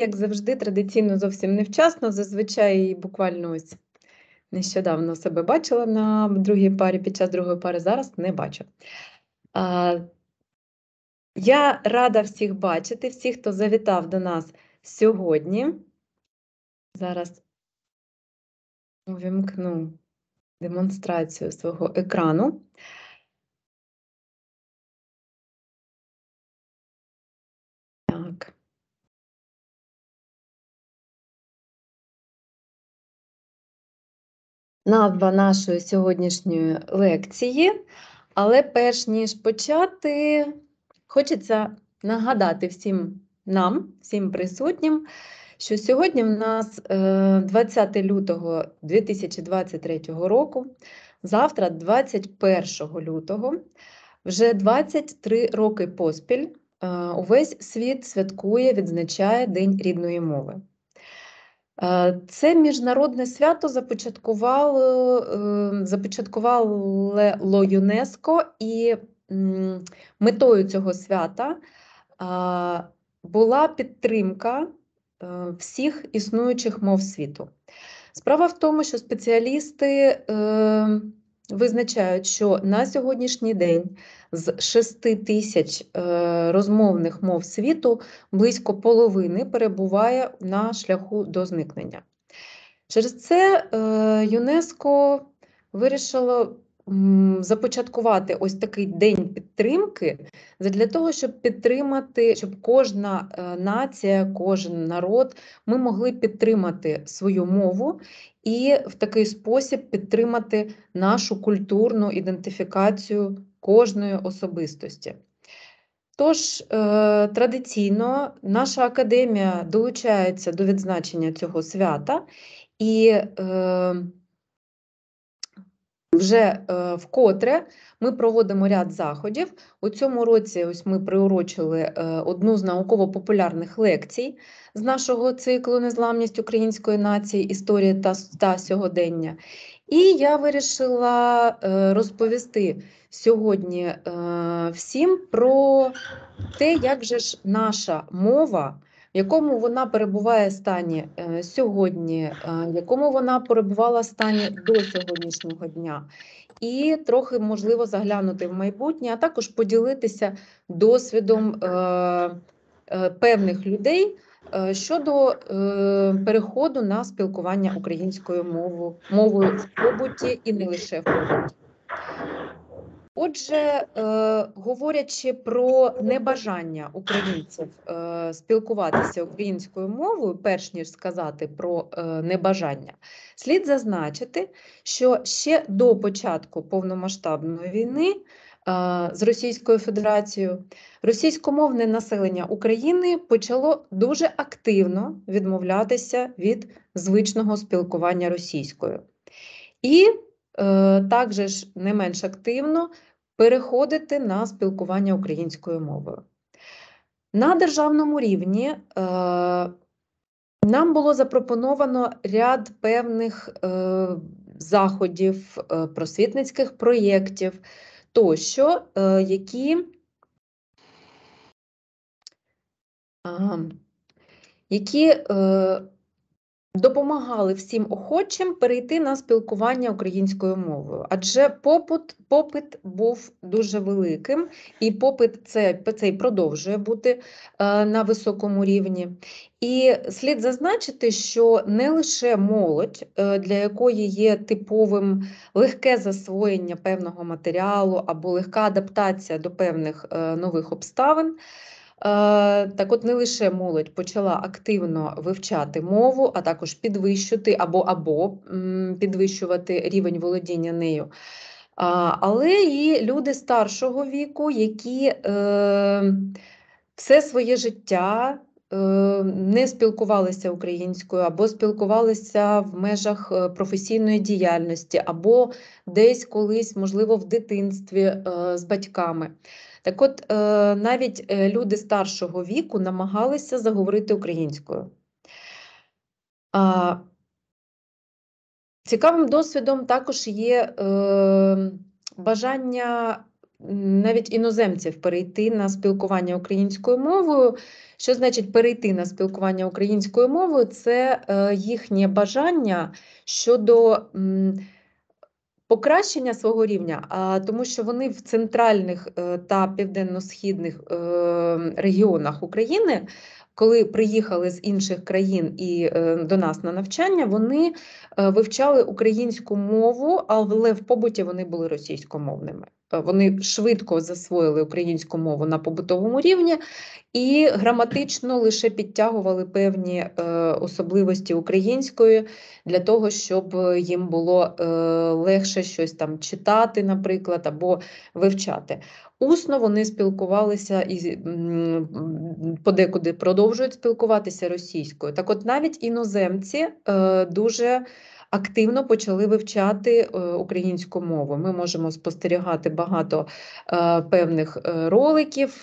Як завжди, традиційно зовсім невчасно, зазвичай буквально ось нещодавно себе бачила на другій парі під час другої пари, зараз не бачу. А, Я рада всіх бачити, всіх, хто завітав до нас сьогодні. Зараз увімкну демонстрацію свого екрану. назва нашої сьогоднішньої лекції. Але перш ніж почати, хочеться нагадати всім нам, всім присутнім, що сьогодні в нас 20 е, лютого 2023 року, завтра, 21 лютого, вже 23 роки поспіль. Е, увесь світ святкує, відзначає День рідної мови. Е, це міжнародне свято започаткувало е, започаткувало ЮНЕСКО, і метою цього свята е, була підтримка всіх існуючих мов світу. Справа в тому, що спеціалісти визначають, що на сьогоднішній день з 6 тисяч е, розмовних мов світу близько половини перебуває на шляху до зникнення. Через це е, ЮНЕСКО вирішило започаткувати ось такий день підтримки для того, щоб підтримати, щоб кожна е, нація, кожен народ ми могли підтримати свою мову і в такий спосіб підтримати нашу культурну ідентифікацію кожної особистості. Тож е, традиційно наша академія долучається до відзначення цього свята і. Е, вже е, вкотре ми проводимо ряд заходів. У цьому році ось ми приурочили е, одну з науково-популярних лекцій з нашого циклу Незламність української нації, історії та, та сьогодення. І я вирішила е, розповісти сьогодні всім про те, як же ж наша мова якому вона перебуває стані е, сьогодні, е, якому вона перебувала стані до сьогоднішнього дня, і трохи можливо заглянути в майбутнє, а також поділитися досвідом е, певних людей щодо переходу на спілкування українською мовою мовою в побуті і не лише в побуті. Отже, е, говорячи про небажання українців е, спілкуватися українською мовою, перш ніж сказати про е, небажання, слід зазначити, що ще до початку повномасштабної війни з Російською Федерацією російськомовне населення України почало дуже активно відмовлятися від звичного спілкування російською. І також не менш активно переходити на спілкування українською мовою. На державному рівні е, нам було запропоновано ряд певних е, заходів, е, просвітницьких проєктів тощо, які які допомагали всім охочим перейти на спілкування українською мовою, адже попит попит був дуже великим, і попит це, цей продовжує бути е, на високому рівні. І слід зазначити, що не лише молодь, е, для якої є типовим легке засвоєння певного матеріалу або легка адаптація до певних е, нових обставин. Е, так, от не лише молодь почала активно вивчати мову, а також підвищити або або підвищувати рівень володіння нею. Але і люди старшого віку, які е, все своє життя е, не спілкувалися українською, або спілкувалися в межах професійної діяльності, або десь колись, можливо, в дитинстві з батьками. Так от е, навіть е, люди старшого віку намагалися заговорити українською. Цікавим досвідом також є е, бажання навіть іноземців перейти на спілкування українською мовою. Що значить перейти на спілкування українською мовою? Це їхнє бажання щодо покращення свого рівня, а тому, що вони в центральних е, та південно-східних е, регіонах України. Коли приїхали з інших країн і е, до нас на навчання, вони вивчали українську мову, але в побуті вони були російськомовними. Е, вони швидко засвоїли українську мову на побутовому рівні і граматично лише підтягували певні е, особливості української для того, щоб їм було е, легше щось там читати, наприклад, або вивчати. Усно вони спілкувалися і подекуди продовжують спілкуватися російською. Так, от навіть іноземці дуже активно почали вивчати е, українську мову. Ми можемо спостерігати багато е, певних е, роликів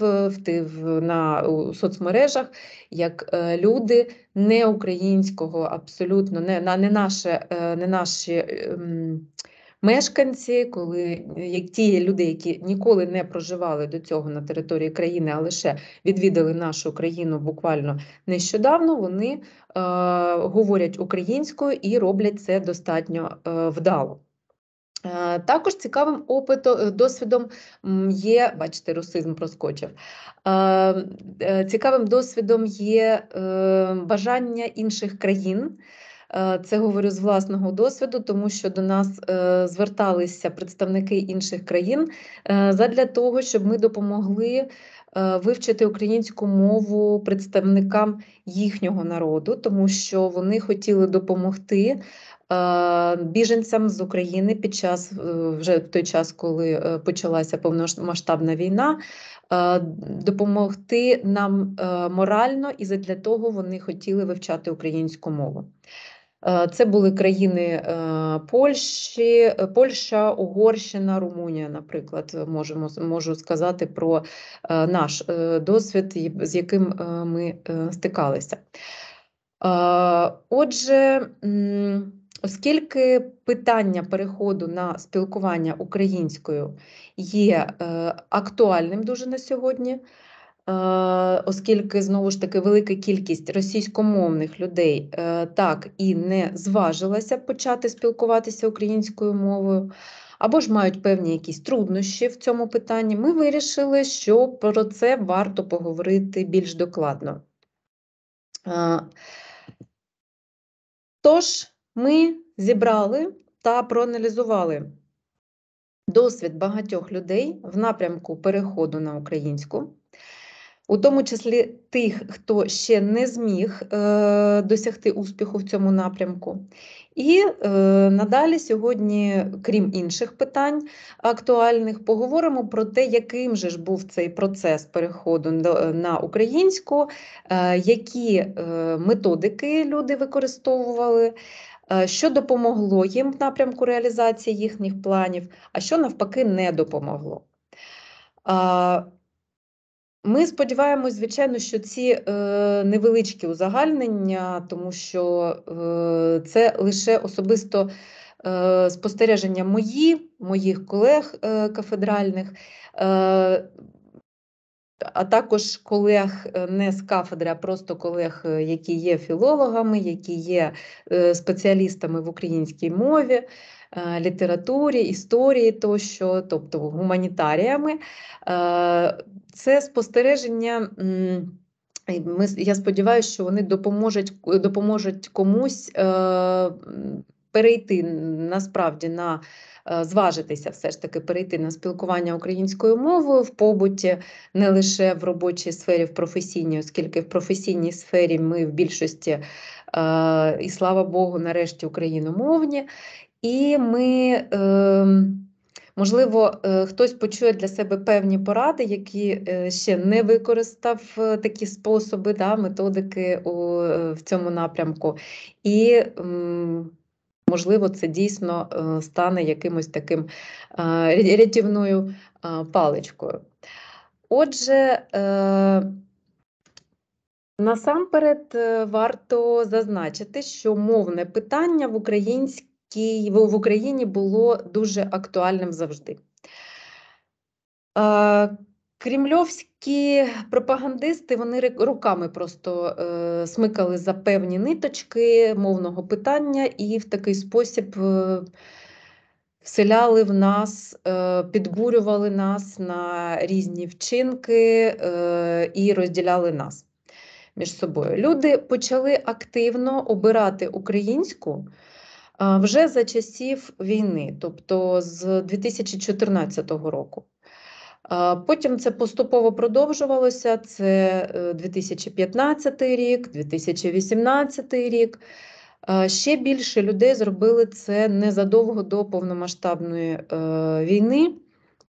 на соцмережах, як люди не українського, абсолютно не на не наше не наші. Ем, мешканці, коли е, як ті люди, які ніколи не проживали до цього на території країни, а лише відвідали нашу країну буквально нещодавно, вони е, говорять українською і роблять це достатньо е, вдало. Е, також цікавим опитом е, досвідом є, бачите, русизм проскочив. Цікавим досвідом є бажання інших країн Е, це говорю з власного досвіду, тому що до нас е, зверталися представники інших країн е, задля того, щоб ми допомогли вивчити українську мову представникам їхнього народу, тому що вони хотіли допомогти. Біженцям з України під час вже в той час, коли почалася повномасштабна війна, допомогти нам морально і задля того вони хотіли вивчати українську мову. Е, це були країни е, Польщі, е, Польща, Угорщина, Румунія. Наприклад, можемо можу сказати про наш досвід, з яким ми стикалися. Отже, оскільки питання переходу на спілкування українською є актуальним дуже на сьогодні. Е, оскільки знову ж таки велика кількість російськомовних людей е, так і не зважилася почати спілкуватися українською мовою. Або ж мають певні якісь труднощі в цьому питанні, ми вирішили, що про це варто поговорити більш докладно. Е, тож, ми зібрали та проаналізували досвід багатьох людей в напрямку переходу на українську, у тому числі тих, хто ще не зміг е, досягти успіху в цьому напрямку. І е, надалі сьогодні, крім інших питань актуальних, поговоримо про те, яким же ж був цей процес переходу на українську, е, які е, методики люди використовували. Е, що допомогло їм в напрямку реалізації їхніх планів, а що навпаки не допомогло? Е, ми сподіваємось, звичайно, що ці е, невеличкі узагальнення, тому що е, це лише особисто е, спостереження мої, моїх колег е, кафедральних, е, а також колег е, не з кафедри, а просто колег, е, які є філологами, які є е, спеціалістами в українській мові літературі, історії тощо, тобто гуманітаріями. Це спостереження. Я сподіваюся, що вони допоможуть допоможуть комусь е, перейти насправді на е, зважитися, все ж таки перейти на спілкування українською мовою в побуті не лише в робочій сфері, в професійній, оскільки в професійній сфері ми в більшості е, і слава Богу, нарешті україномовні і ми. Ем, можливо, е, хтось почує для себе певні поради, які е, ще не використав е, такі способи, да, методики у, в цьому напрямку, і можливо, це дійсно стане якимось таким рятівною паличкою. Отже, насамперед варто зазначити, що мовне питання в українській який в Україні було дуже актуальним завжди. Кремльовські пропагандисти вони руками просто е, смикали за певні ниточки мовного питання і в такий спосіб е, вселяли в нас, е, підбурювали нас на різні вчинки е, і розділяли нас між собою. Люди почали активно обирати українську. Е, вже за часів війни, тобто з 2014 року. Е, потім це поступово продовжувалося. Це 2015 е, рік, 2018 рік. Ще більше людей зробили це незадовго до повномасштабної війни,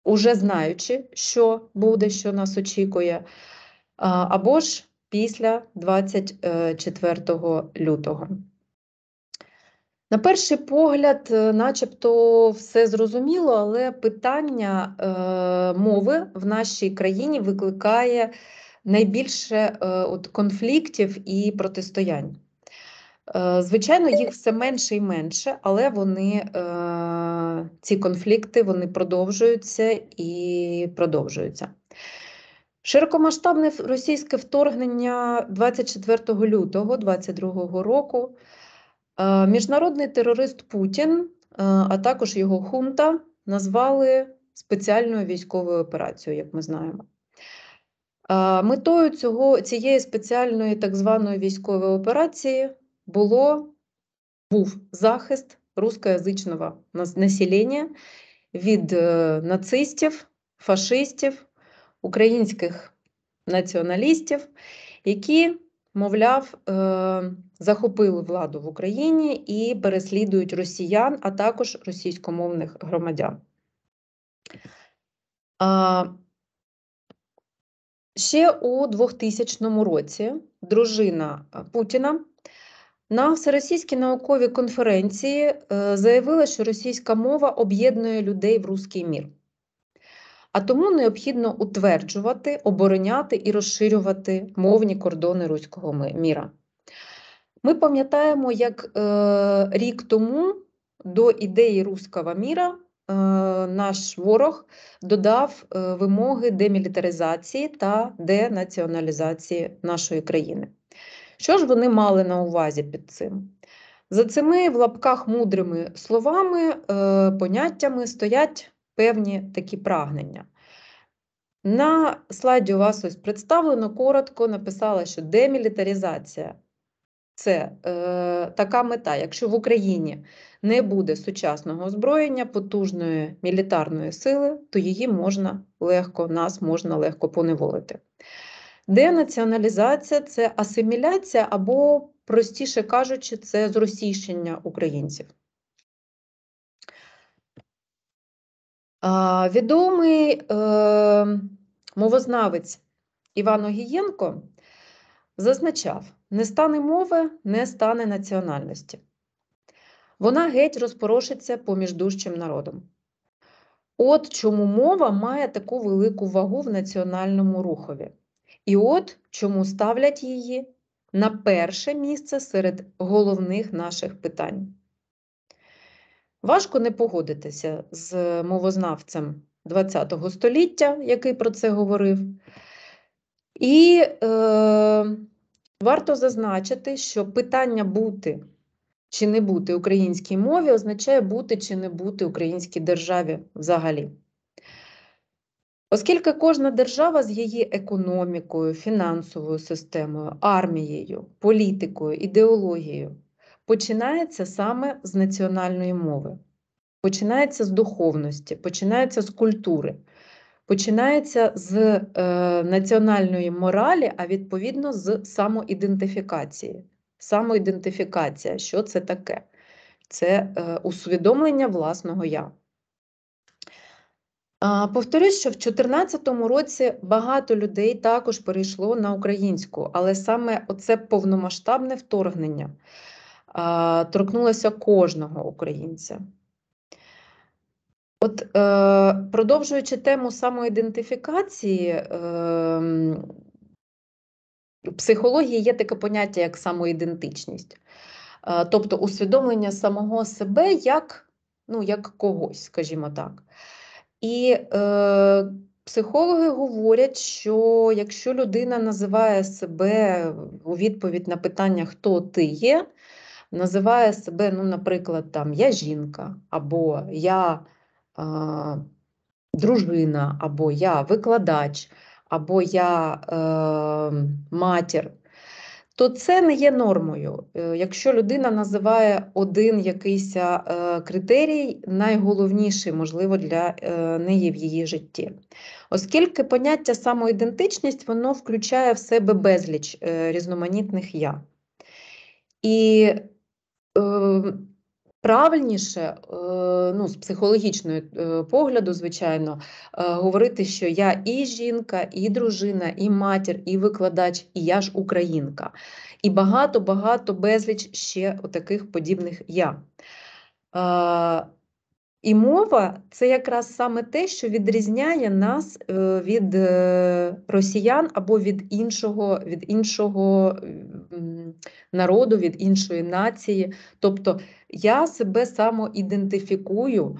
уже знаючи, що буде, що нас очікує, або ж після 24 лютого. На перший погляд, е, начебто, все зрозуміло, але питання е, мови в нашій країні викликає найбільше е, от, конфліктів і протистоянь. Е, звичайно, їх все менше і менше, але вони, е, ці конфлікти вони продовжуються і продовжуються. Широкомасштабне російське вторгнення 24 лютого 2022 року. Е, міжнародний терорист Путін, е, а також його хунта назвали спеціальною військовою операцією, як ми знаємо. Е, метою цього, цієї спеціальної так званої військової операції було був захист рускоязичного населення від нацистів, фашистів, українських націоналістів, які мовляв, е, захопили владу в Україні і переслідують росіян, а також російськомовних громадян. Ще у 2000 році дружина Путіна на всеросійській науковій конференції е, заявила, що російська мова об'єднує людей в русський мір а тому необхідно утверджувати, обороняти і розширювати мовні кордони руського міра. Ми пам'ятаємо, як е, рік тому до ідеї руського міра. Е, наш ворог додав е, вимоги демілітаризації та денаціоналізації нашої країни. Що ж вони мали на увазі під цим? За цими в лапках мудрими словами, е, поняттями стоять певні такі прагнення. На слайді у вас ось представлено коротко написала, що демілітаризація це е, така мета, якщо в Україні не буде сучасного озброєння, потужної мілітарної сили, то її можна легко, нас можна легко поневолити. Денаціоналізація це асиміляція або, простіше кажучи, це зросійщення українців. Відомий е, мовознавець Іван Огієнко зазначав: не стане мови, не стане національності. Вона геть розпорошиться поміж дужчим народом. От чому мова має таку велику вагу в національному рухові. І от чому ставлять її на перше місце серед головних наших питань. Важко не погодитися з мовознавцем ХХ століття, який про це говорив. І е, варто зазначити, що питання бути чи не бути українській мові означає бути чи не бути українській державі взагалі. Оскільки кожна держава з її економікою, фінансовою системою, армією, політикою, ідеологією починається саме з національної мови, починається з духовності, починається з культури, починається з е, національної моралі, а відповідно з самоідентифікації. Самоідентифікація, що це таке? Це е, усвідомлення власного я. Повторюсь, що в 2014 році багато людей також перейшло на українську, але саме оце повномасштабне вторгнення торкнулася кожного українця. От е, продовжуючи тему самоідентифікації, в е, психології є таке поняття, як самоідентичність, е, тобто усвідомлення самого себе як ну, як когось, скажімо так. І е, психологи говорять, що якщо людина називає себе у відповідь на питання, хто ти є, називає себе, ну, наприклад, там я жінка, або я е, дружина, або я викладач, або я е, матір, то це не є нормою. Е, якщо людина називає один якийсь е, критерій, найголовніший, можливо, для е, неї в її житті. Оскільки поняття самоідентичність воно включає в себе безліч різноманітних я. І Ем, правильніше, е, ну, з психологічного е, погляду, звичайно, е, говорити, що я і жінка, і дружина, і матір, і викладач, і я ж українка. І багато-багато безліч ще таких подібних я. І мова це якраз саме те, що відрізняє нас е, від е, росіян або від іншого від іншого народу, від іншої нації. Тобто я себе самоідентифікую, е,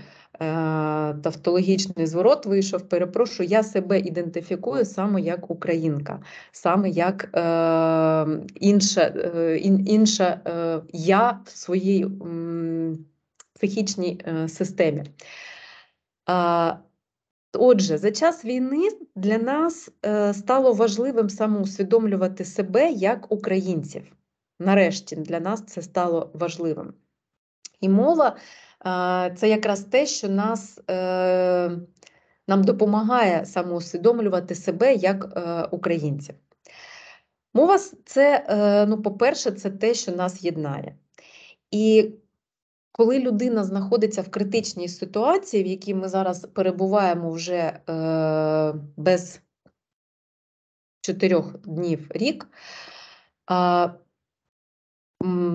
тавтологічний зворот вийшов, перепрошую, я себе ідентифікую саме як українка, саме як інша інша я в своїй психічній е, системі. Отже, за час війни для нас е, стало важливим самоусвідомлювати себе як українців. Нарешті для нас це стало важливим. І мова е, це якраз те, що нас, нам допомагає самоусвідомлювати себе як українців. Мова це, ну, по-перше, це те, що нас єднає. І коли людина знаходиться в критичній ситуації, в якій ми зараз перебуваємо вже е, без чотирьох днів рік, е,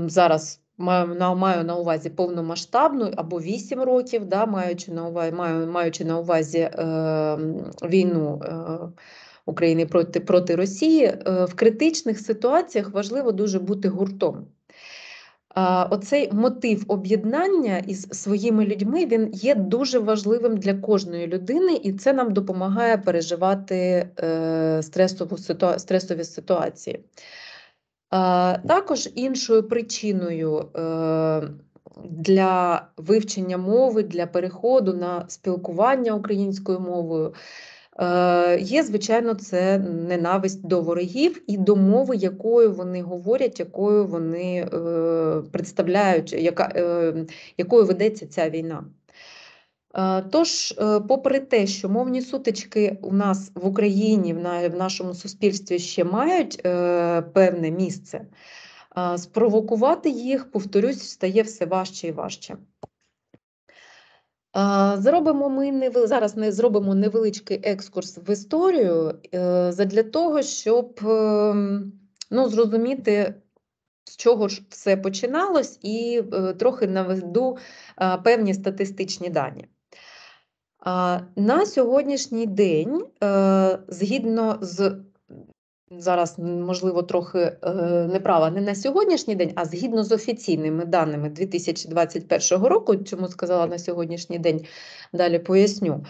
зараз маю на, маю на увазі повномасштабну або вісім років, да, маючи на увазі, маю, маючи на увазі е, війну. Е, України проти проти Росії е, в критичних ситуаціях важливо дуже бути гуртом. Оцей мотив об'єднання із своїми людьми він є дуже важливим для кожної людини, і це нам допомагає переживати е, стресову стресові ситуації. Також іншою причиною е, для вивчення мови, для переходу на спілкування українською мовою Е, є, звичайно, це ненависть до ворогів і до мови, якою вони говорять, якою вони е, представляють, яка, е, якою ведеться ця війна. Тож, попри те, що мовні сутички у нас в Україні, в нашому суспільстві ще мають певне місце, спровокувати їх, повторюсь, стає все важче і важче. Зробимо ми не зараз. Не зробимо невеличкий екскурс в історію е, задля того, щоб ем, ну, зрозуміти, з чого ж все починалось, і е, трохи наведу е, певні статистичні дані. На сьогоднішній день, згідно з зараз, можливо, трохи е, неправа не на сьогоднішній день, а згідно з офіційними даними 2021 року, чому сказала на сьогоднішній день, далі поясню.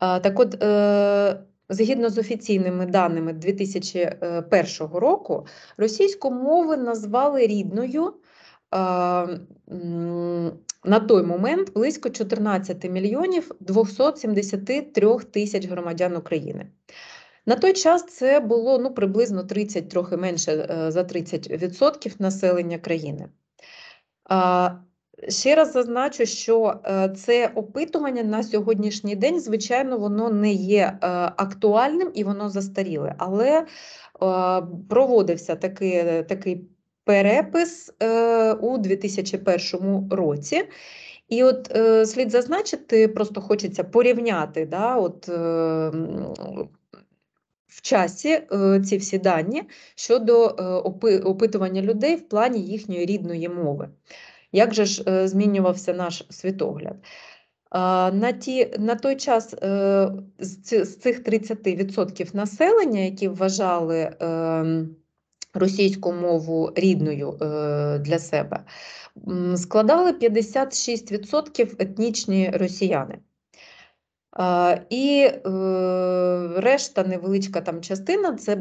Так от, е, згідно з офіційними даними 2001 року, російську мову назвали рідною. На той момент близько 14 мільйонів 273 тисяч громадян України. На той час це було ну, приблизно 30, трохи менше е, за 30% населення країни. Ще раз зазначу, що е, це опитування на сьогоднішній день, звичайно, воно не є е, актуальним і воно застаріле, але проводився такий такий перепис у 2001 році. І от слід зазначити, просто хочеться порівняти да, от, ем, в часі е, ці всі дані щодо е, опитування людей в плані їхньої рідної мови. Як же ж е, змінювався наш світогляд? На ті, на той час з цих 30% населення, які вважали ем, російську мову рідною для себе, складали 56% етнічні росіяни. І е, решта невеличка там частина це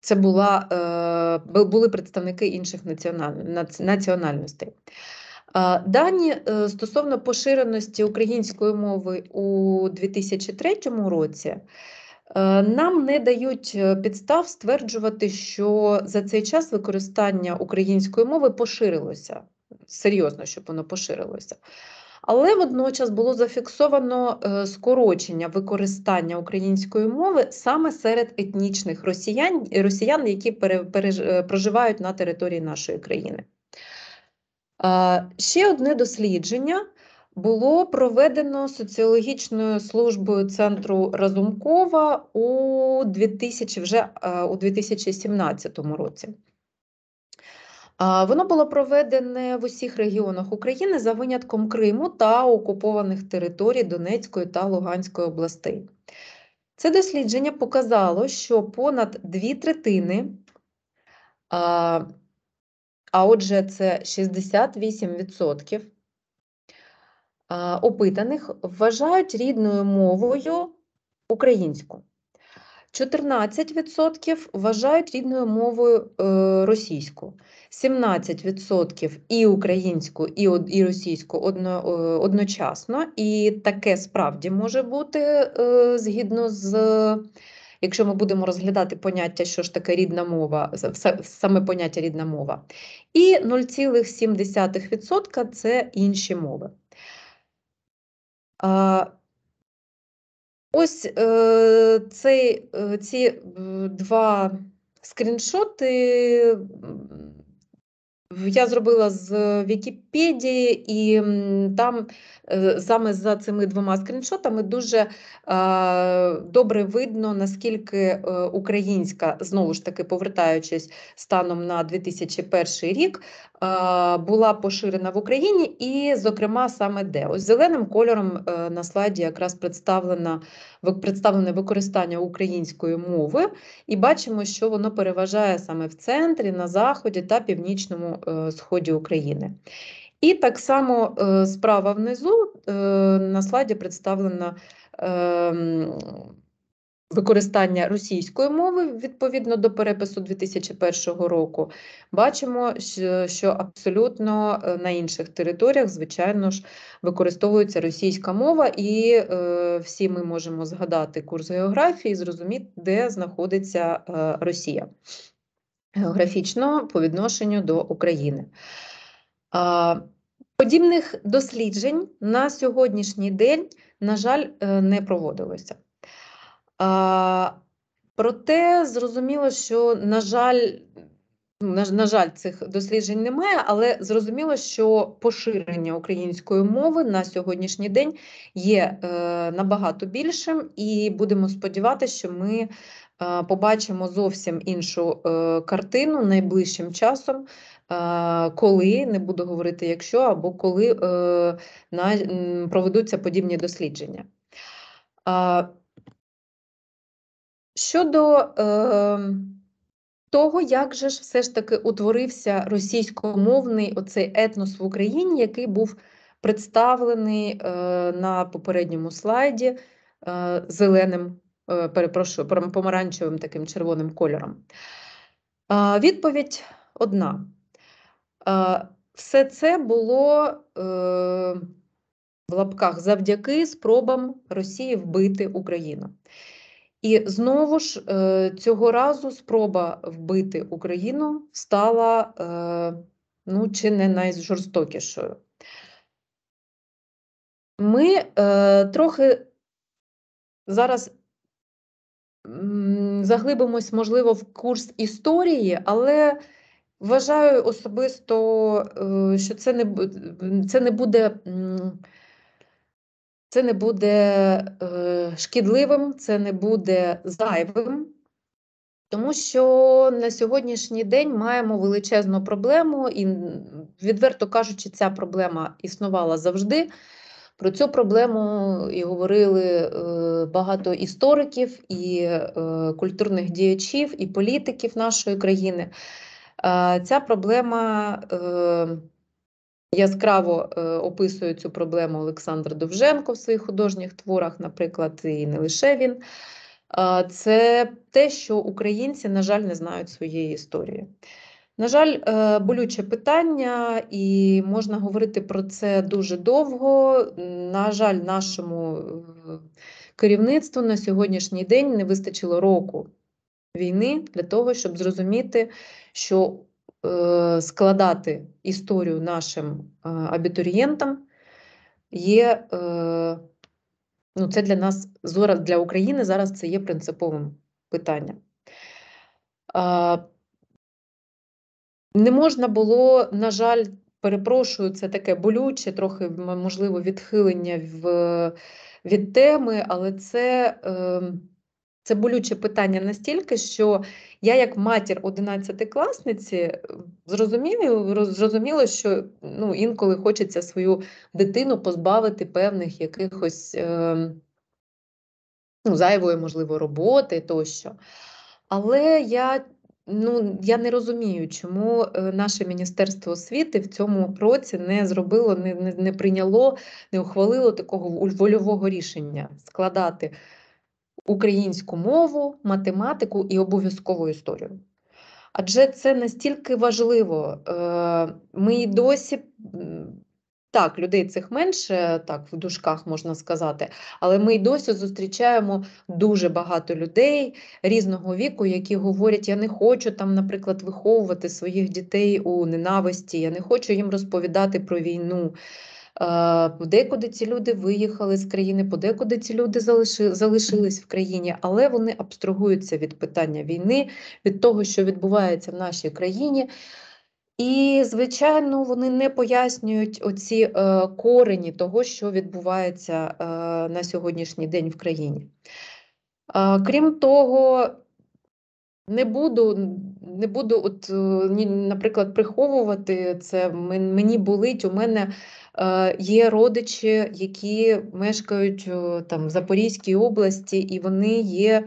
це була, е, були представники інших національностей. Дані е, стосовно поширеності української мови у 2003 році. Нам не дають підстав стверджувати, що за цей час використання української мови поширилося серйозно, щоб воно поширилося але водночас було зафіксовано е, скорочення використання української мови саме серед етнічних росіян, росіян які е, проживають на території нашої країни. Е, ще одне дослідження. Було проведено соціологічною службою центру Разумкова у 2000, вже у 2017 році. Воно було проведене в усіх регіонах України за винятком Криму та окупованих територій Донецької та Луганської областей. Це дослідження показало, що понад дві третини, а, а отже, це 68% опитаних вважають рідною мовою українську. 14% вважають рідною мовою е, російську, 17% і українську, і російську е, одночасно, і таке справді може бути е, згідно з. Якщо ми будемо розглядати поняття, що ж таке рідна мова, саме поняття рідна мова, і 0,7% це інші мови. Ось е, цей, е, ці е, два скріншоти я зробила з Вікіпедії, і там е, саме за цими двома скріншотами дуже добре видно, наскільки е, українська, знову ж таки повертаючись станом на 2001 рік, була поширена в Україні, і, зокрема, саме де ось зеленим кольором е, на слайді якраз представлено, представлене використання української мови, і бачимо, що воно переважає саме в центрі, на заході та північному. Е, сході України. І так само е, справа внизу е, на слайді представлено використання російської мови відповідно до перепису 2001 року. Бачимо, що абсолютно на інших територіях, звичайно ж, використовується російська мова, і всі ми можемо згадати курс географії, і зрозуміти, де знаходиться Росія географічно по відношенню до України. Подібних досліджень на сьогоднішній день, на жаль, е, не проводилося. Проте зрозуміло, що, на жаль, на жаль, цих досліджень немає, але зрозуміло, що поширення української мови на сьогоднішній день є е, набагато більшим, і будемо сподіватися, що ми побачимо зовсім іншу е, картину найближчим часом, коли не буду говорити, якщо або коли е, проведуться подібні дослідження. Щодо е, того, як же ж все ж таки утворився російськомовний оцей етнос в Україні, який був представлений на попередньому слайді зеленим Е, перепрошую, помаранчевим таким червоним кольором. Відповідь одна. Все це було е, в лапках завдяки спробам Росії вбити Україну. І знову ж е, цього разу спроба вбити Україну стала ну, чи не найжорстокішою. Ми трохи зараз заглибимось, можливо, в курс історії, але вважаю особисто, е, що це не це не буде це не буде е, шкідливим, це не буде зайвим. Тому що на сьогоднішній день маємо величезну проблему, і, відверто кажучи, ця проблема існувала завжди. Про цю проблему і говорили е, багато істориків, і е, культурних діячів, і політиків нашої країни. Ця проблема е, яскраво описує цю проблему Олександр Довженко в своїх художніх творах, наприклад, і не лише він. Це те, що українці, на жаль, не знають своєї історії. На жаль, е, болюче питання, і можна говорити про це дуже довго. На жаль, нашому е, керівництву на сьогоднішній день не вистачило року війни для того, щоб зрозуміти, що е, складати історію нашим абітурієнтам є ну, це для нас зараз для України зараз це є принциповим питанням. Не можна було, на жаль, перепрошую, це таке болюче, трохи можливо відхилення в, від теми, але це. Ем, це болюче питання настільки, що я, як матір 11-класниці, зрозуміло, що ну, інколи хочеться свою дитину позбавити певних якихось ем, ну, зайвої, можливо, роботи тощо. Але я Ну, я не розумію, чому е, наше міністерство освіти в цьому році не зробило, не не, не прийняло, не ухвалило такого вольового рішення складати українську мову, математику і обов'язкову історію. Адже це настільки важливо. Е, ми й досі так, людей цих менше, так в дужках можна сказати, але ми й досі зустрічаємо дуже багато людей різного віку, які говорять: я не хочу там, наприклад, виховувати своїх дітей у ненависті, я не хочу їм розповідати про війну. Е, подекуди ці люди виїхали з країни, подекуди ці люди залишились в країні, але вони абстрагуються від питання війни, від того, що відбувається в нашій країні. І, звичайно, вони не пояснюють оці е, корені того, що відбувається е, на сьогоднішній день в країні. Е, крім того, не буду, не буду, от, наприклад, приховувати це. Мені болить. У мене є родичі, які мешкають там в Запорізькій області, і вони є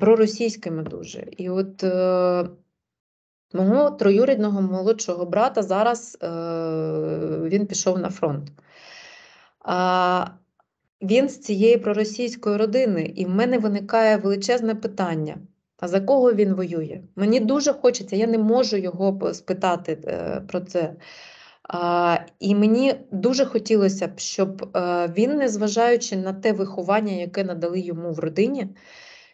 проросійськими дуже. І от Мого троюрідного молодшого брата зараз е, він пішов на фронт. А, Він з цієї проросійської родини, і в мене виникає величезне питання: а за кого він воює? Мені дуже хочеться, я не можу його спитати е, про це. А, І мені дуже хотілося б, щоб е, він, незважаючи на те виховання, яке надали йому в родині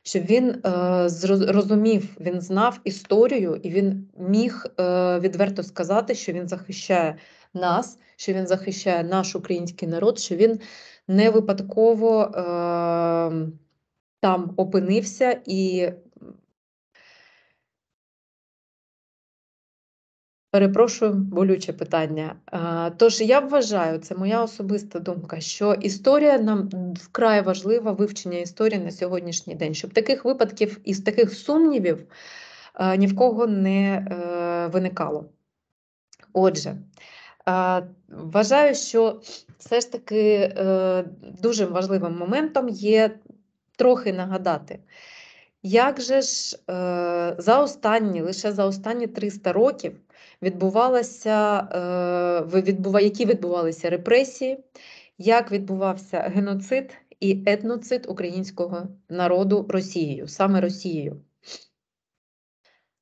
щоб він е, зрозумів, він знав історію і він міг е, відверто сказати, що він захищає нас, що він захищає наш український народ, що він не випадково ем, там опинився і Перепрошую, болюче питання. Тож я вважаю, це моя особиста думка, що історія нам вкрай важлива вивчення історії на сьогоднішній день, щоб таких випадків із таких сумнівів е, ні в кого не е, виникало. Отже, вважаю, що все ж таки е, дуже важливим моментом є трохи нагадати. Як же ж за останні, лише за останні 300 років Відбувалися, е, відбува, які відбувалися репресії, як відбувався геноцид і етноцид українського народу Росією, саме Росією.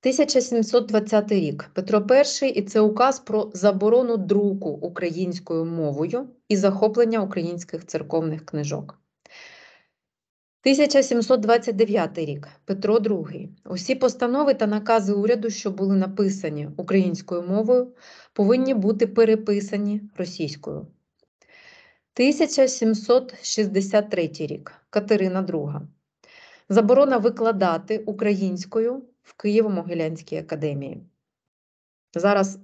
1720 рік Петро І і це указ про заборону друку українською мовою і захоплення українських церковних книжок. 1729 рік Петро II. Усі постанови та накази уряду, що були написані українською мовою, повинні бути переписані російською. 1763 рік Катерина II. Заборона викладати українською в Києво-Могилянській академії. Зараз,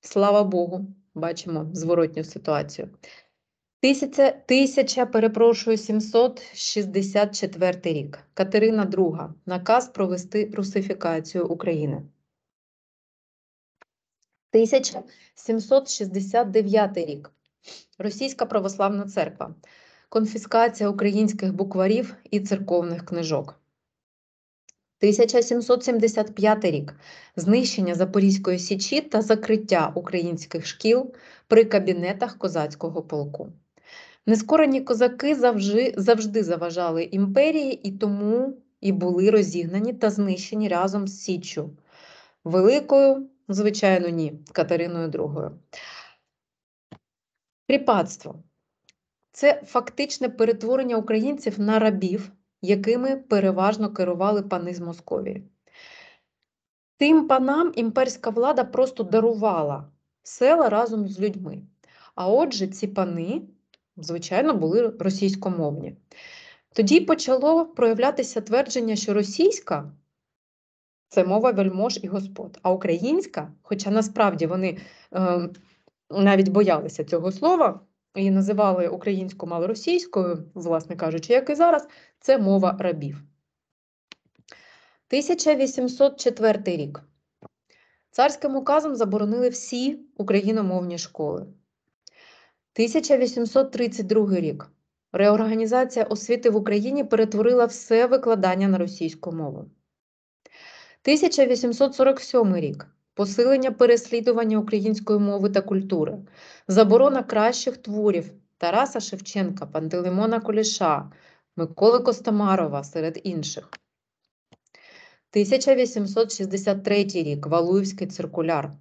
слава Богу, бачимо зворотню ситуацію. 1000, перепрошую, 764 рік. Катерина II. Наказ провести русифікацію України. 1769 рік. Російська православна церква. Конфіскація українських букварів і церковних книжок. 1775 рік. Знищення Запорізької січі та закриття українських шкіл при кабінетах козацького полку. Нескорені козаки завжди, завжди заважали імперії і тому і були розігнані та знищені разом з Січчю. Великою, звичайно, ні, Катериною II. Кріпацтво це фактичне перетворення українців на рабів, якими переважно керували пани з Московії. Тим панам імперська влада просто дарувала села разом з людьми. А отже, ці пани звичайно, були російськомовні. Тоді почало проявлятися твердження, що російська це мова вельмож і господ, а українська, хоча насправді вони е, навіть боялися цього слова і називали українську малоросійською, власне кажучи, як і зараз, це мова рабів. 1804 рік. Царським указом заборонили всі україномовні школи. 1832 рік. Реорганізація освіти в Україні перетворила все викладання на російську мову. 1847 рік. Посилення переслідування української мови та культури, заборона кращих творів Тараса Шевченка, Пантелеймона Коліша, Миколи Костомарова серед інших. 1863 рік Валуївський циркуляр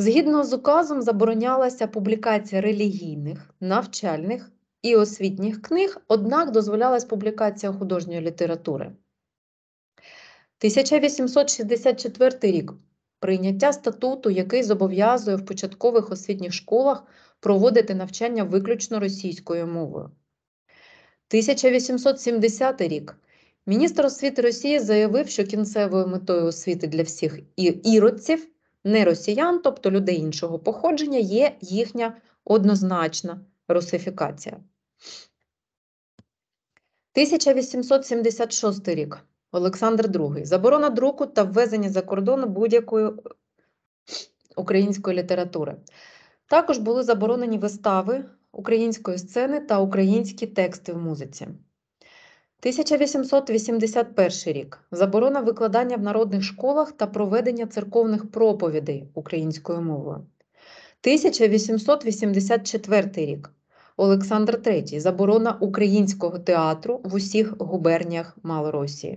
Згідно з указом заборонялася публікація релігійних, навчальних і освітніх книг, однак дозволялася публікація художньої літератури. 1864 рік прийняття статуту, який зобов'язує в початкових освітніх школах проводити навчання виключно російською мовою. 1870 рік міністр освіти Росії заявив, що кінцевою метою освіти для всіх іродців не росіян, тобто людей іншого походження, є їхня однозначна русифікація. 1876 рік Олександр II. Заборона друку та ввезення за кордону будь-якої української літератури. Також були заборонені вистави української сцени та українські тексти в музиці. 1881 рік заборона викладання в народних школах та проведення церковних проповідей українською мовою. 1884 рік Олександр III. Заборона українського театру в усіх губерніях Малоросії.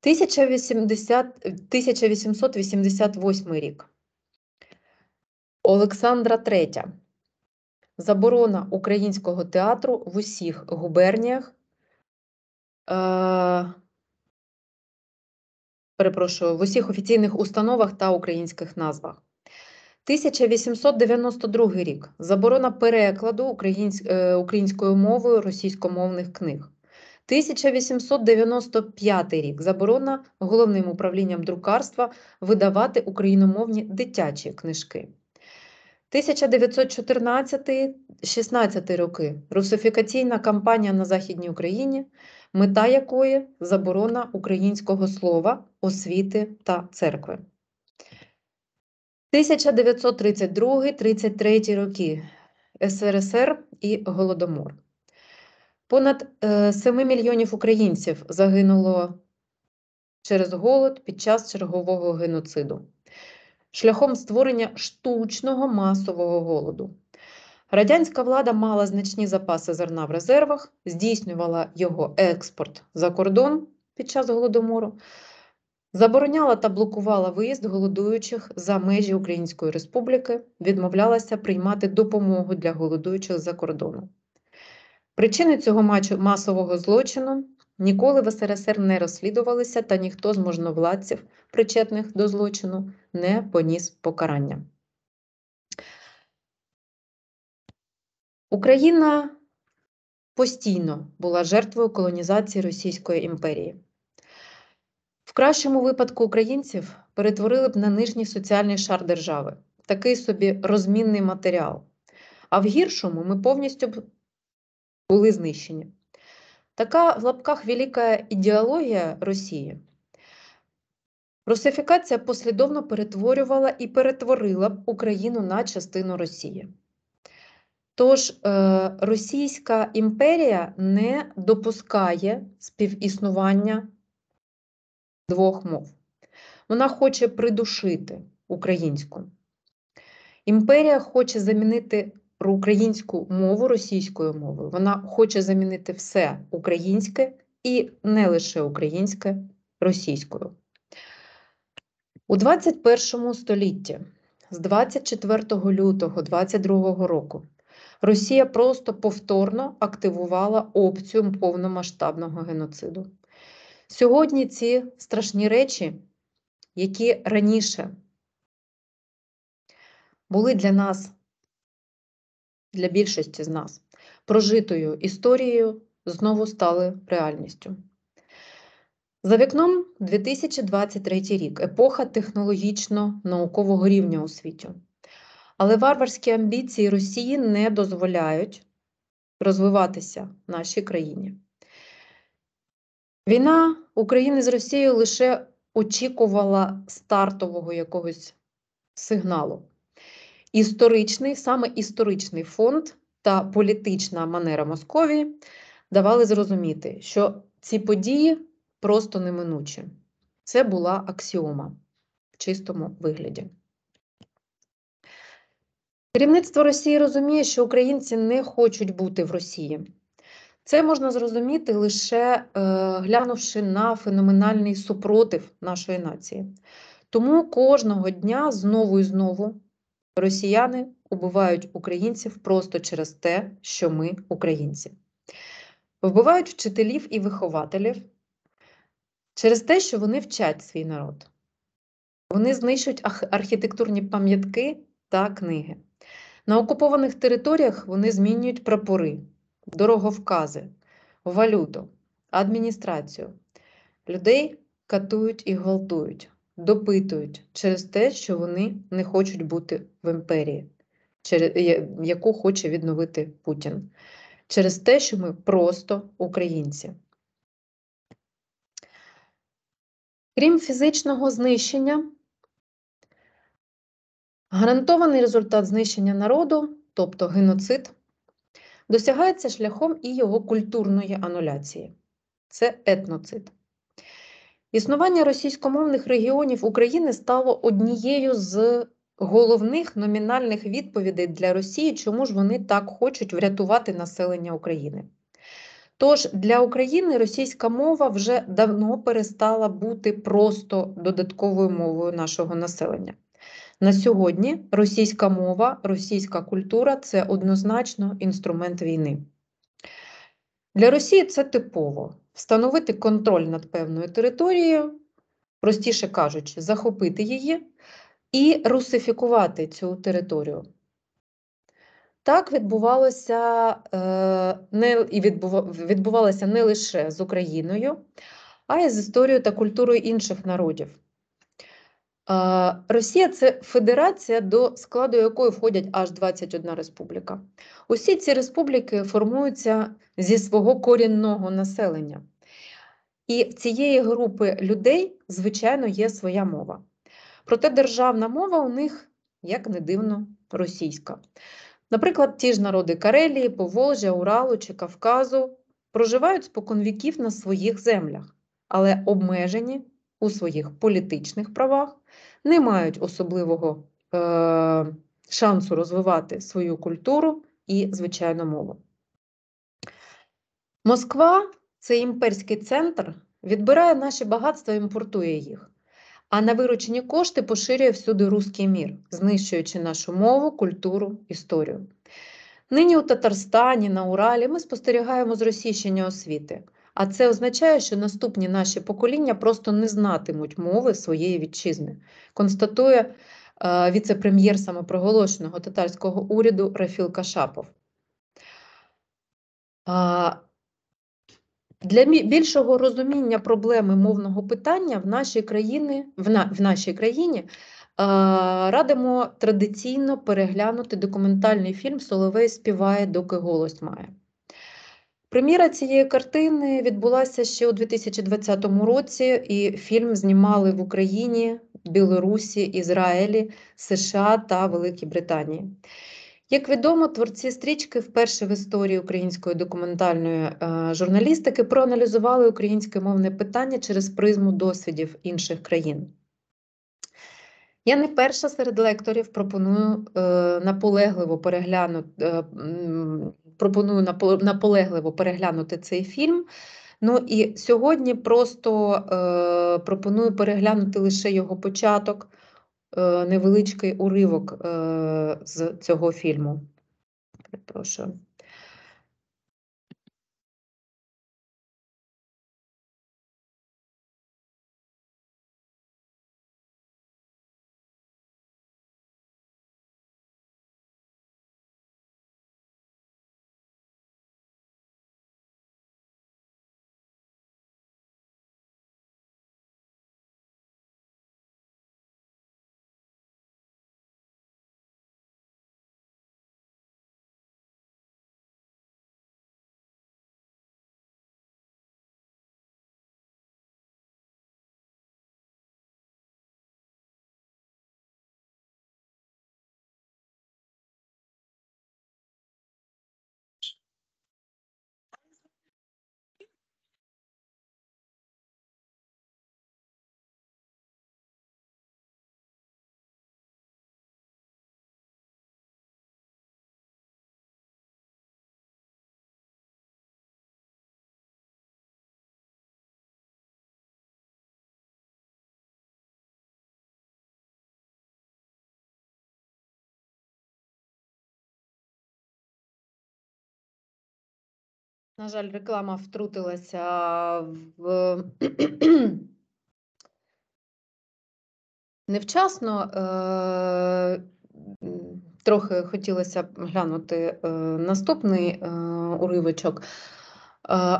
1888 рік. Олександра III. Заборона українського театру в усіх губерніях Е, перепрошую, в усіх офіційних установах та українських назвах. 1892 рік заборона перекладу е, українською мовою російськомовних книг. 1895 рік заборона головним управлінням друкарства видавати україномовні дитячі книжки. 1914 16 роки русифікаційна кампанія на Західній Україні мета якої заборона українського слова, освіти та церкви. 1932 33 роки СРСР і Голодомор. Понад 7 е, мільйонів українців загинуло через голод під час чергового геноциду, шляхом створення штучного масового голоду. Радянська влада мала значні запаси зерна в резервах, здійснювала його експорт за кордон під час голодомору, забороняла та блокувала виїзд голодуючих за межі Української Республіки, відмовлялася приймати допомогу для голодуючих за кордону. Причини цього масового злочину ніколи в СРСР не розслідувалися, та ніхто з можновладців, причетних до злочину, не поніс покарання. Україна постійно була жертвою колонізації Російської імперії. В кращому випадку українців перетворили б на нижній соціальний шар держави, такий собі розмінний матеріал. А в гіршому ми повністю б були знищені. Така в лапках велика ідеологія Росії. Русифікація послідовно перетворювала і перетворила б Україну на частину Росії. Тож е, Російська імперія не допускає співіснування двох мов. Вона хоче придушити українську. Імперія хоче замінити українську мову російською мовою. Вона хоче замінити все українське і не лише українське російською. У 21 столітті з 24 лютого 22 року. Росія просто повторно активувала опцію повномасштабного геноциду. Сьогодні ці страшні речі, які раніше були для нас, для більшості з нас, прожитою історією, знову стали реальністю. За вікном 2023 рік епоха технологічно-наукового рівня у світі. Але варварські амбіції Росії не дозволяють розвиватися в нашій країні. Війна України з Росією лише очікувала стартового якогось сигналу. Історичний, саме історичний фонд та політична манера Московії давали зрозуміти, що ці події просто неминучі. Це була аксіома в чистому вигляді. Керівництво Росії розуміє, що українці не хочуть бути в Росії. Це можна зрозуміти лише е, глянувши на феноменальний супротив нашої нації. Тому кожного дня знову і знову росіяни убивають українців просто через те, що ми українці. Вбивають вчителів і вихователів через те, що вони вчать свій народ. Вони знищують архітектурні пам'ятки та книги. На окупованих територіях вони змінюють прапори, дороговкази, валюту, адміністрацію. Людей катують і гвалтують, допитують через те, що вони не хочуть бути в імперії, яку хоче відновити Путін. Через те, що ми просто українці. Крім фізичного знищення, Гарантований результат знищення народу, тобто геноцид, досягається шляхом і його культурної ануляції це етноцид. Існування російськомовних регіонів України стало однією з головних номінальних відповідей для Росії, чому ж вони так хочуть врятувати населення України. Тож для України російська мова вже давно перестала бути просто додатковою мовою нашого населення. На сьогодні російська мова, російська культура це однозначно інструмент війни. Для Росії це типово встановити контроль над певною територією, простіше кажучи, захопити її і русифікувати цю територію. Так відбувалося е, не і відбувалося не лише з Україною, а й з історією та культурою інших народів. Росія це федерація, до складу якої входять аж 21 республіка. Усі ці республіки формуються зі свого корінного населення. І в цієї групи людей, звичайно, є своя мова. Проте державна мова у них, як не дивно, російська. Наприклад, ті ж народи Карелії, Поволжя, Уралу чи Кавказу проживають споконвіків на своїх землях, але обмежені у своїх політичних правах не мають особливого е, шансу розвивати свою культуру і, звичайно, мову. Москва це імперський центр, відбирає наші багатства і імпортує їх. А на виручені кошти поширює всюди руський мір, знищуючи нашу мову, культуру, історію. Нині у Татарстані, на Уралі ми спостерігаємо зросійщення освіти. А це означає, що наступні наші покоління просто не знатимуть мови своєї вітчизни, констатує е, віце-прем'єр самопроголошеного татарського уряду Рафіл Кашапов. Для більшого розуміння проблеми мовного питання в нашій країні в, на, в нашій країні е, радимо традиційно переглянути документальний фільм Соловей співає, доки голос має. Прем'єра цієї картини відбулася ще у 2020 році, і фільм знімали в Україні, Білорусі, Ізраїлі, США та Великій Британії. Як відомо, творці стрічки вперше в історії української документальної е, журналістики проаналізували українське мовне питання через призму досвідів інших країн. Я не перша серед лекторів пропоную е, наполегливо переглянути е, пропоную наполегливо переглянути цей фільм. Ну і сьогодні просто е, пропоную переглянути лише його початок, е, невеличкий уривок е, з цього фільму. Перепрошую. На жаль, реклама втрутилася в невчасно. Е, трохи хотілося б глянути е, наступний е, уривочок,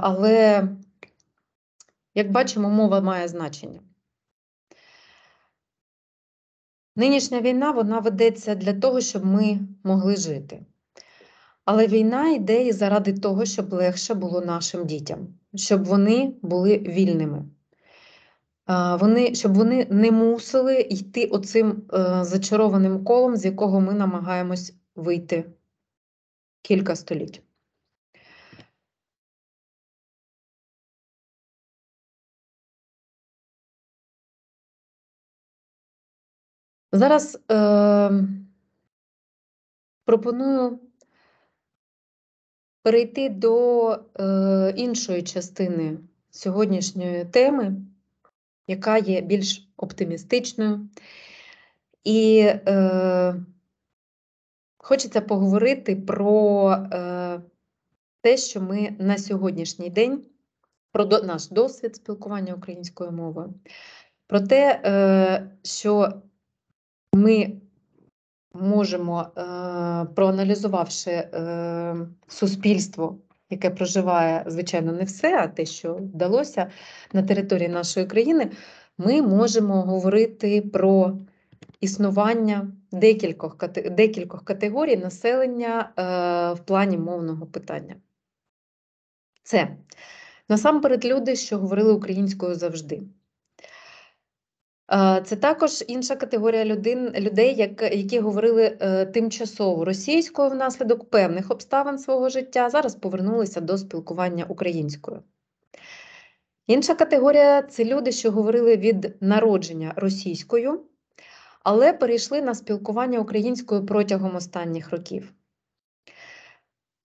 але, як бачимо, мова має значення. Нинішня війна вона ведеться для того, щоб ми могли жити. Але війна йде і заради того, щоб легше було нашим дітям, щоб вони були вільними, Вони, щоб вони не мусили йти оцим е, зачарованим колом, з якого ми намагаємось вийти кілька століть. Зараз е, пропоную перейти до е, іншої частини сьогоднішньої теми, яка є більш оптимістичною. І е, хочеться поговорити про е, те, що ми на сьогоднішній день, про до, наш досвід спілкування українською мовою, про те, е, що ми можемо, е, проаналізувавши е, суспільство, яке проживає, звичайно, не все, а те, що вдалося на території нашої країни, ми можемо говорити про існування декількох декількох категорій населення е, в плані мовного питання. Це насамперед люди, що говорили українською завжди. Е, це також інша категорія людин, людей, як, які говорили е, тимчасово російською внаслідок певних обставин свого життя, зараз повернулися до спілкування українською. Інша категорія це люди, що говорили від народження російською, але перейшли на спілкування українською протягом останніх років.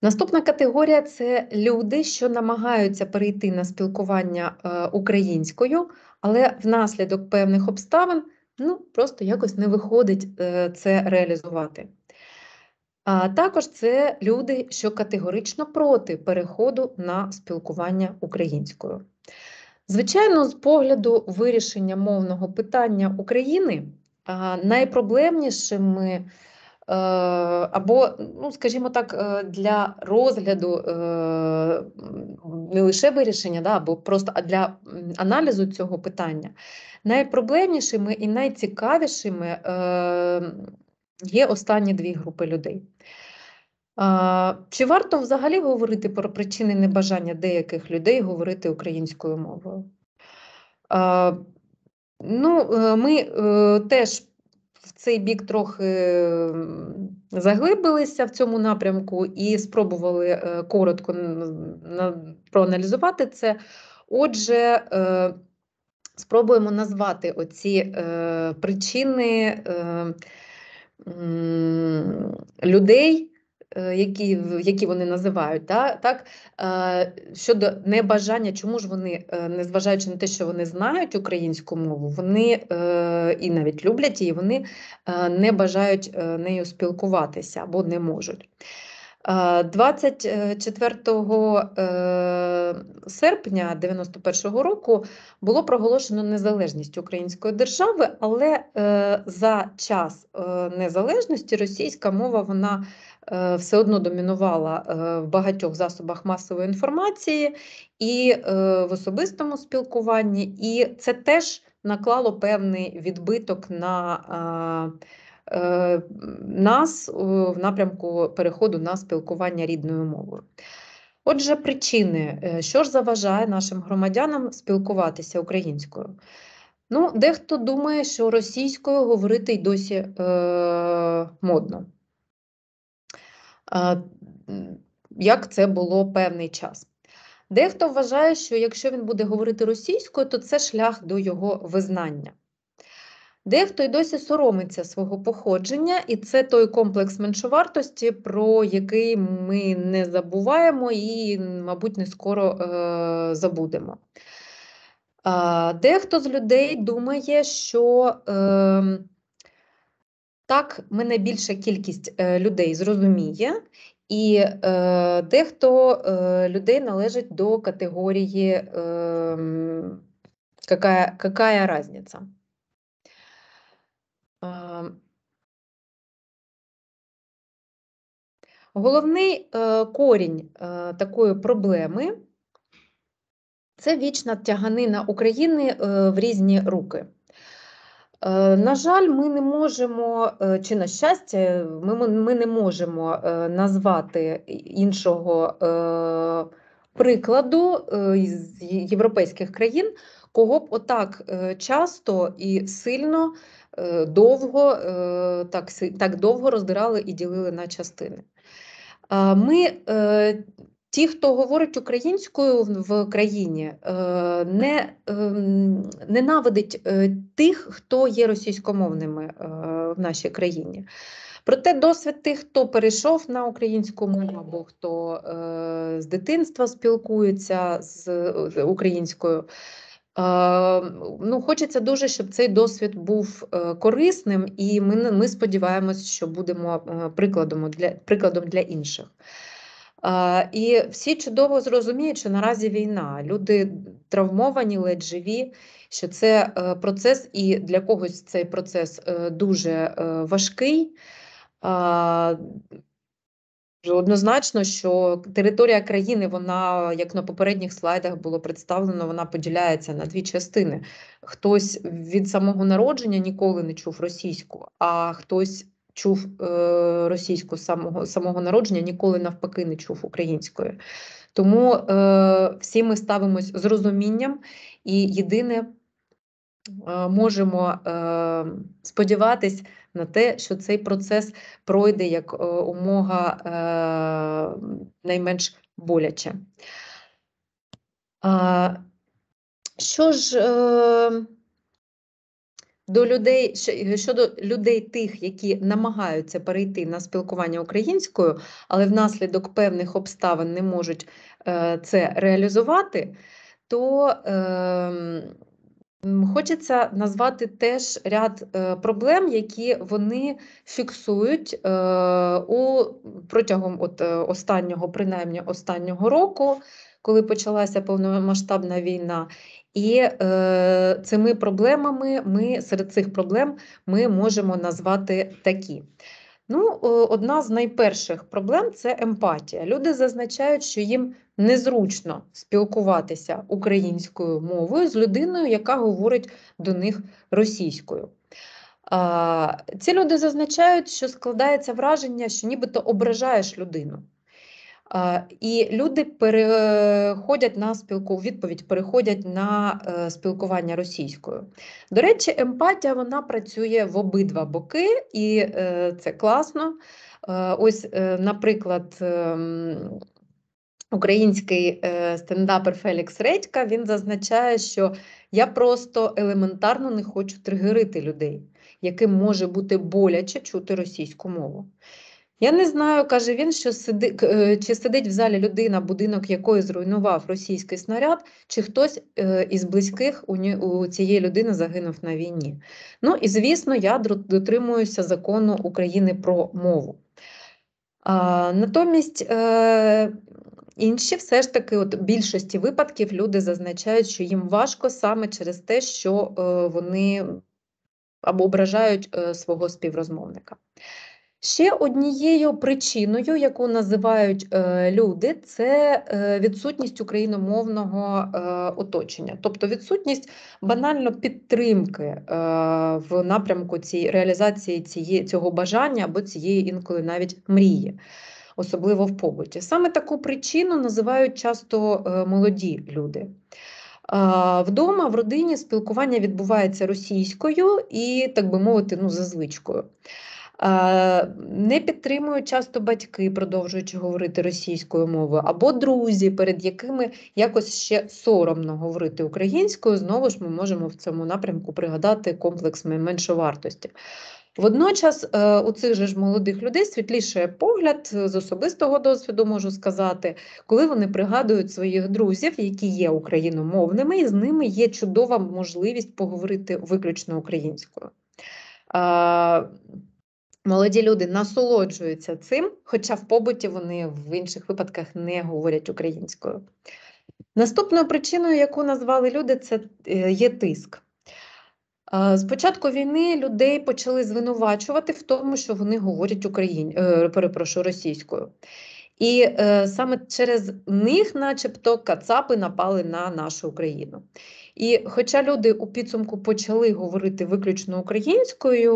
Наступна категорія це люди, що намагаються перейти на спілкування е, українською, але внаслідок певних обставин ну, просто якось не виходить е, це реалізувати. А також це люди, що категорично проти переходу на спілкування українською. Звичайно, з погляду вирішення мовного питання України найпроблемнішими Э, або, ну скажімо так, е, для розгляду е, не лише вирішення, да, або просто для аналізу цього питання, найпроблемнішими і найцікавішими ем, є останні дві групи людей. Чи варто взагалі говорити про причини небажання деяких людей говорити українською мовою? Ну, е, ми теж в цей бік трохи заглибилися в цьому напрямку і спробували е, коротко проаналізувати це. Отже, е, спробуємо назвати оці е, причини людей. Е, які які вони називають, да, так е, щодо небажання, чому ж вони, е, незважаючи на те, що вони знають українську мову, вони і навіть люблять її, вони не бажають нею спілкуватися або не можуть. 24 серпня 91-го року було проголошено незалежність української держави, але за час незалежності російська мова вона Е, все одно домінувала е, в багатьох засобах масової інформації і е, в особистому спілкуванні, і це теж наклало певний відбиток на нас в напрямку переходу на спілкування рідною мовою. Отже, причини, що ж заважає нашим громадянам спілкуватися українською? Ну, Дехто думає, що російською говорити й досі е, модно як це було певний час. Дехто вважає, що якщо він буде говорити російською, то це шлях до його визнання. Дехто й досі соромиться свого походження, і це той комплекс меншовартості, про який ми не забуваємо і, мабуть, не скоро е, забудемо. Е, дехто з людей думає, що е, так, мене більша кількість е, людей зрозуміє, і е, дехто е, людей належить до категорії е, «какая, какая какая ем. Головний е, корінь е, такої проблеми це вічна тяганина України е, в різні руки. Е, на жаль, ми не можемо, е, чи на щастя, ми ми не можемо е, назвати іншого прикладу з європейських країн, кого б отак часто і сильно довго так, так довго роздирали і ділили на частини. Ми Ті, хто говорить українською в країні, е, не е, ненавидить е, тих, хто є російськомовними в нашій країні. Проте досвід тих, хто перейшов на українську мову, або хто з дитинства спілкується з українською. Ну, Хочеться дуже, щоб цей досвід був корисним, і ми ми сподіваємось, що будемо прикладом для, прикладом для інших. І всі чудово зрозуміють, що наразі війна. Люди травмовані, ледь живі, що це е, процес, і для когось цей процес е, дуже е, важкий. Однозначно, що територія країни, вона, як на попередніх слайдах було представлено, вона поділяється на дві частини. Хтось від самого народження ніколи не чув російську, а хтось чув е, російську з самого самого народження, ніколи навпаки не чув українською. Тому е, всі ми ставимось з розумінням і єдине е, можемо е, сподіватись на те, що цей процес пройде як е, умога е, найменш боляче. Що ж, до людей е, щодо людей тих, які намагаються перейти на спілкування українською, але внаслідок певних обставин не можуть е, це реалізувати, то е, хочеться назвати теж ряд е, проблем, які вони фіксують у протягом от останнього, принаймні останнього року. Коли почалася повномасштабна війна, і е, цими проблемами ми серед цих проблем ми можемо назвати такі. Ну, одна з найперших проблем це емпатія. Люди зазначають, що їм незручно спілкуватися українською мовою з людиною, яка говорить до них російською. Ці люди зазначають, що складається враження, що нібито ображаєш людину. І люди переходять на спілку відповідь, переходять на е, спілкування російською. До речі, емпатія вона працює в обидва боки, і е, це класно. Е, ось, наприклад, ем, Український стендапер Фелікс Редька він зазначає, що я просто елементарно не хочу тригерити людей, яким може бути боляче чути російську мову. Я не знаю, каже він, що сиди, е, чи сидить в залі людина, будинок якої зруйнував російський снаряд, чи хтось е, із близьких у цієї людини загинув на війні. Ну і звісно, я дотримуюся закону України про мову. Натомість е, інші все ж таки, от більшості випадків, люди зазначають, що їм важко саме через те, що вони або ображають свого співрозмовника. Ще однією причиною, яку називають е, люди, це е, відсутність україномовного е, оточення, тобто відсутність банально підтримки в напрямку цієї реалізації цієї цього бажання або цієї інколи навіть мрії. Особливо в побуті. Саме таку причину називають часто молоді люди. Вдома в родині спілкування відбувається російською і, так би мовити, ну, за звичкою. Не підтримують часто батьки, продовжуючи говорити російською мовою, або друзі, перед якими якось ще соромно говорити українською. Знову ж ми можемо в цьому напрямку пригадати комплекс меншовартості. Водночас е, у цих же ж молодих людей світліше погляд е, з особистого досвіду, можу сказати, коли вони пригадують своїх друзів, які є україномовними, і з ними є чудова можливість поговорити виключно українською. Молоді люди насолоджуються цим, хоча в побуті вони в інших випадках не говорять українською. Наступною причиною, яку назвали люди, це е, є тиск. З початку війни людей почали звинувачувати в тому, що вони говорять українь... Е, перепрошую, російською. І е, саме через них, начебто, кацапи напали на нашу Україну. І хоча люди у підсумку почали говорити виключно українською,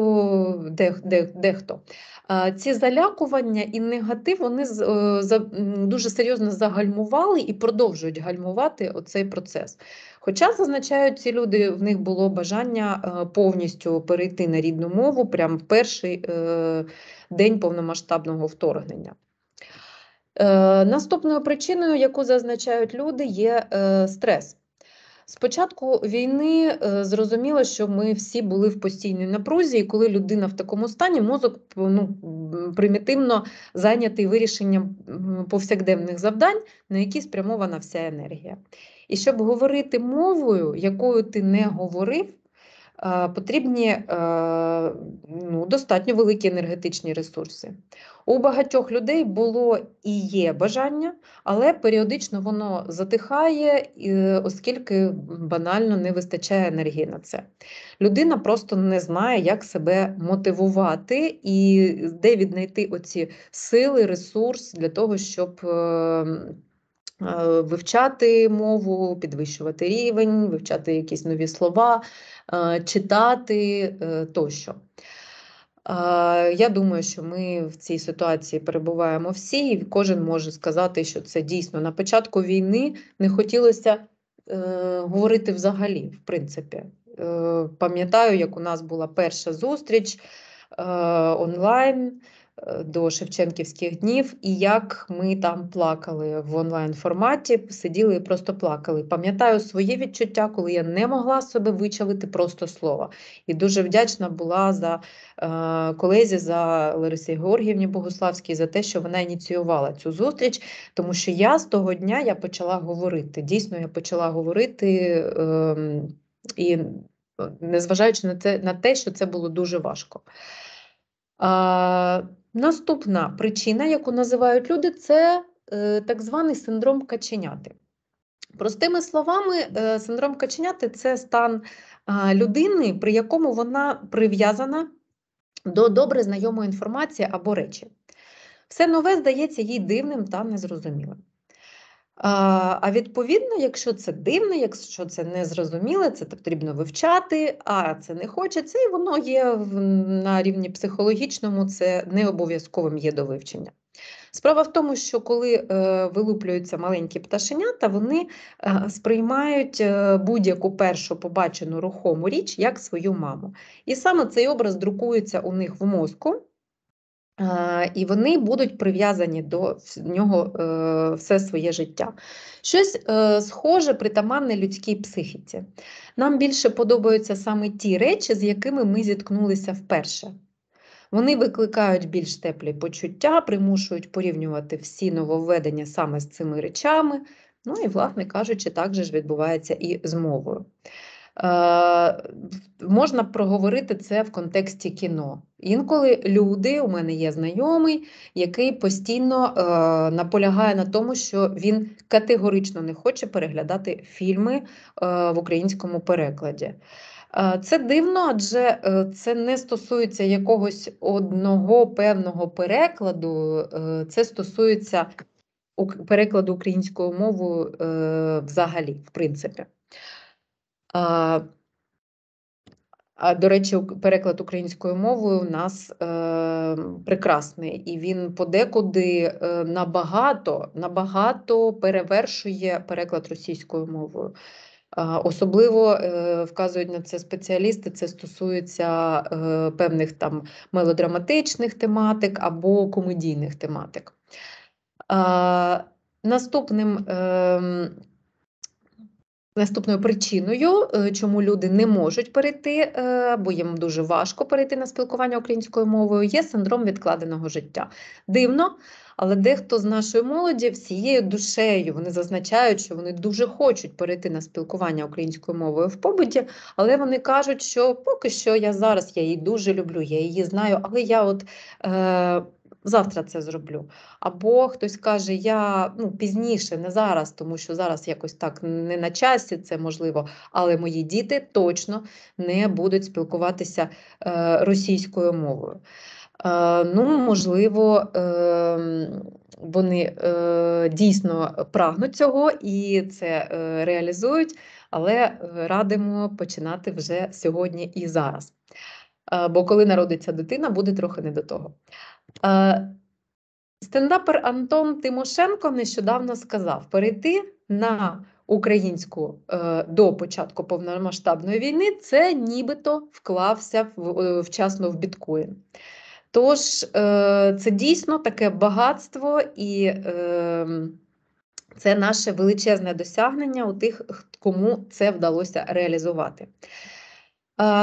дехто ці залякування і негатив вони е, дуже серйозно загальмували і продовжують гальмувати оцей процес. Хоча зазначають ці люди, в них було бажання е, повністю перейти на рідну мову прямо в перший е, день повномасштабного вторгнення. Наступною причиною, яку зазначають люди, є стрес. Спочатку війни е, зрозуміло, що ми всі були в постійній напрузі, і коли людина в такому стані, мозок ну, примітивно зайнятий вирішенням повсякденних завдань, на які спрямована вся енергія. І щоб говорити мовою, якою ти не говорив, Е, потрібні е, ну, достатньо великі енергетичні ресурси. У багатьох людей було і є бажання, але періодично воно затихає, е, оскільки банально не вистачає енергії на це. Людина просто не знає, як себе мотивувати і де віднайти оці сили, ресурс для того, щоб ем, Е, вивчати мову, підвищувати рівень, вивчати якісь нові слова, е, читати е, тощо. Я думаю, що ми в цій ситуації перебуваємо всі, і кожен може сказати, що це дійсно на початку війни не хотілося говорити взагалі, в принципі. Пам'ятаю, як у нас була перша зустріч онлайн. Е, до Шевченківських днів, і як ми там плакали в онлайн форматі, сиділи і просто плакали. Пам'ятаю своє відчуття, коли я не могла себе вичавити просто слова. І дуже вдячна була за е, колезі за Ларисі Георгіївні Богославській за те, що вона ініціювала цю зустріч, тому що я з того дня я почала говорити. Дійсно, я почала говорити ем, е, і незважаючи на це на те, що це було дуже важко. Наступна причина, яку називають люди, це е, так званий синдром каченяти. Простими словами, е, синдром каченяти це стан людини, при якому вона прив'язана до добре знайомої інформації або речі. Все нове здається їй дивним та незрозумілим. А відповідно, якщо це дивно, якщо це незрозуміле, це потрібно вивчати, а це не хочеться, і воно є на рівні психологічному, це не обов'язковим є до вивчення. Справа в тому, що коли е, вилуплюються маленькі пташенята, вони е, сприймають е, будь-яку першу побачену рухому річ як свою маму. І саме цей образ друкується у них в мозку. І вони будуть прив'язані до нього е, все своє життя. Щось е, схоже, притаманне людській психіці. Нам більше подобаються саме ті речі, з якими ми зіткнулися вперше. Вони викликають більш теплі почуття, примушують порівнювати всі нововведення саме з цими речами. Ну і, власне кажучи, так же ж відбувається і з мовою. Е, можна проговорити це в контексті кіно. Інколи люди, у мене є знайомий, який постійно е, наполягає на тому, що він категорично не хоче переглядати фільми е, в українському перекладі. Е, це дивно, адже е, це не стосується якогось одного певного перекладу, це стосується перекладу українською мовою взагалі, в принципі. А, а до речі, переклад українською мовою у нас е, прекрасний, і він подекуди е, набагато набагато перевершує переклад російською мовою. Особливо е, вказують на це спеціалісти. Це стосується е, певних там мелодраматичних тематик або комедійних тематик. Наступним ем, Наступною причиною, е, чому люди не можуть перейти, е, бо їм дуже важко перейти на спілкування українською мовою, є синдром відкладеного життя. Дивно, але дехто з нашої молоді всією душею вони зазначають, що вони дуже хочуть перейти на спілкування українською мовою в побуті, але вони кажуть, що поки що я зараз я її дуже люблю, я її знаю, але я от. Е завтра це зроблю. Або хтось каже, я ну, пізніше, не зараз, тому що зараз якось так не на часі, це можливо, але мої діти точно не будуть спілкуватися е, російською мовою. Е, ну, можливо, е, вони е, дійсно прагнуть цього і це е, реалізують, але радимо починати вже сьогодні і зараз. Е, бо коли народиться дитина, буде трохи не до того. Е, стендапер Антон Тимошенко нещодавно сказав перейти на українську е, до початку повномасштабної війни це нібито вклався е, вчасно в біткоін. Тож, це дійсно таке багатство, і ем, це наше величезне досягнення у тих, кому це вдалося реалізувати.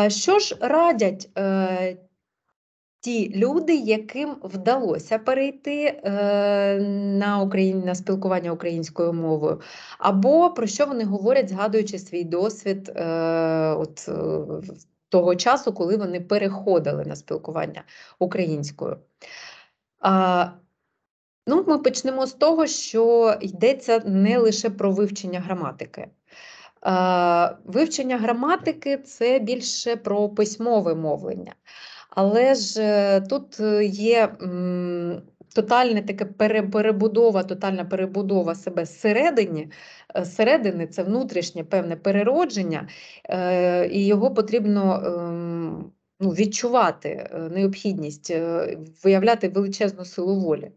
Що ж радять Ті люди, яким вдалося перейти е, на Україні на спілкування українською мовою, або про що вони говорять, згадуючи свій досвід е, от, е, того часу, коли вони переходили на спілкування українською. Е, ну, Ми почнемо з того, що йдеться не лише про вивчення граматики. Е, вивчення граматики це більше про письмове мовлення. Але ж е, тут е, є тотальне таке перебудова, тотальна перебудова себе зсередині. Е, зсередини це внутрішнє певне переродження, і його потрібно ем, ну, відчувати необхідність виявляти величезну силу волі.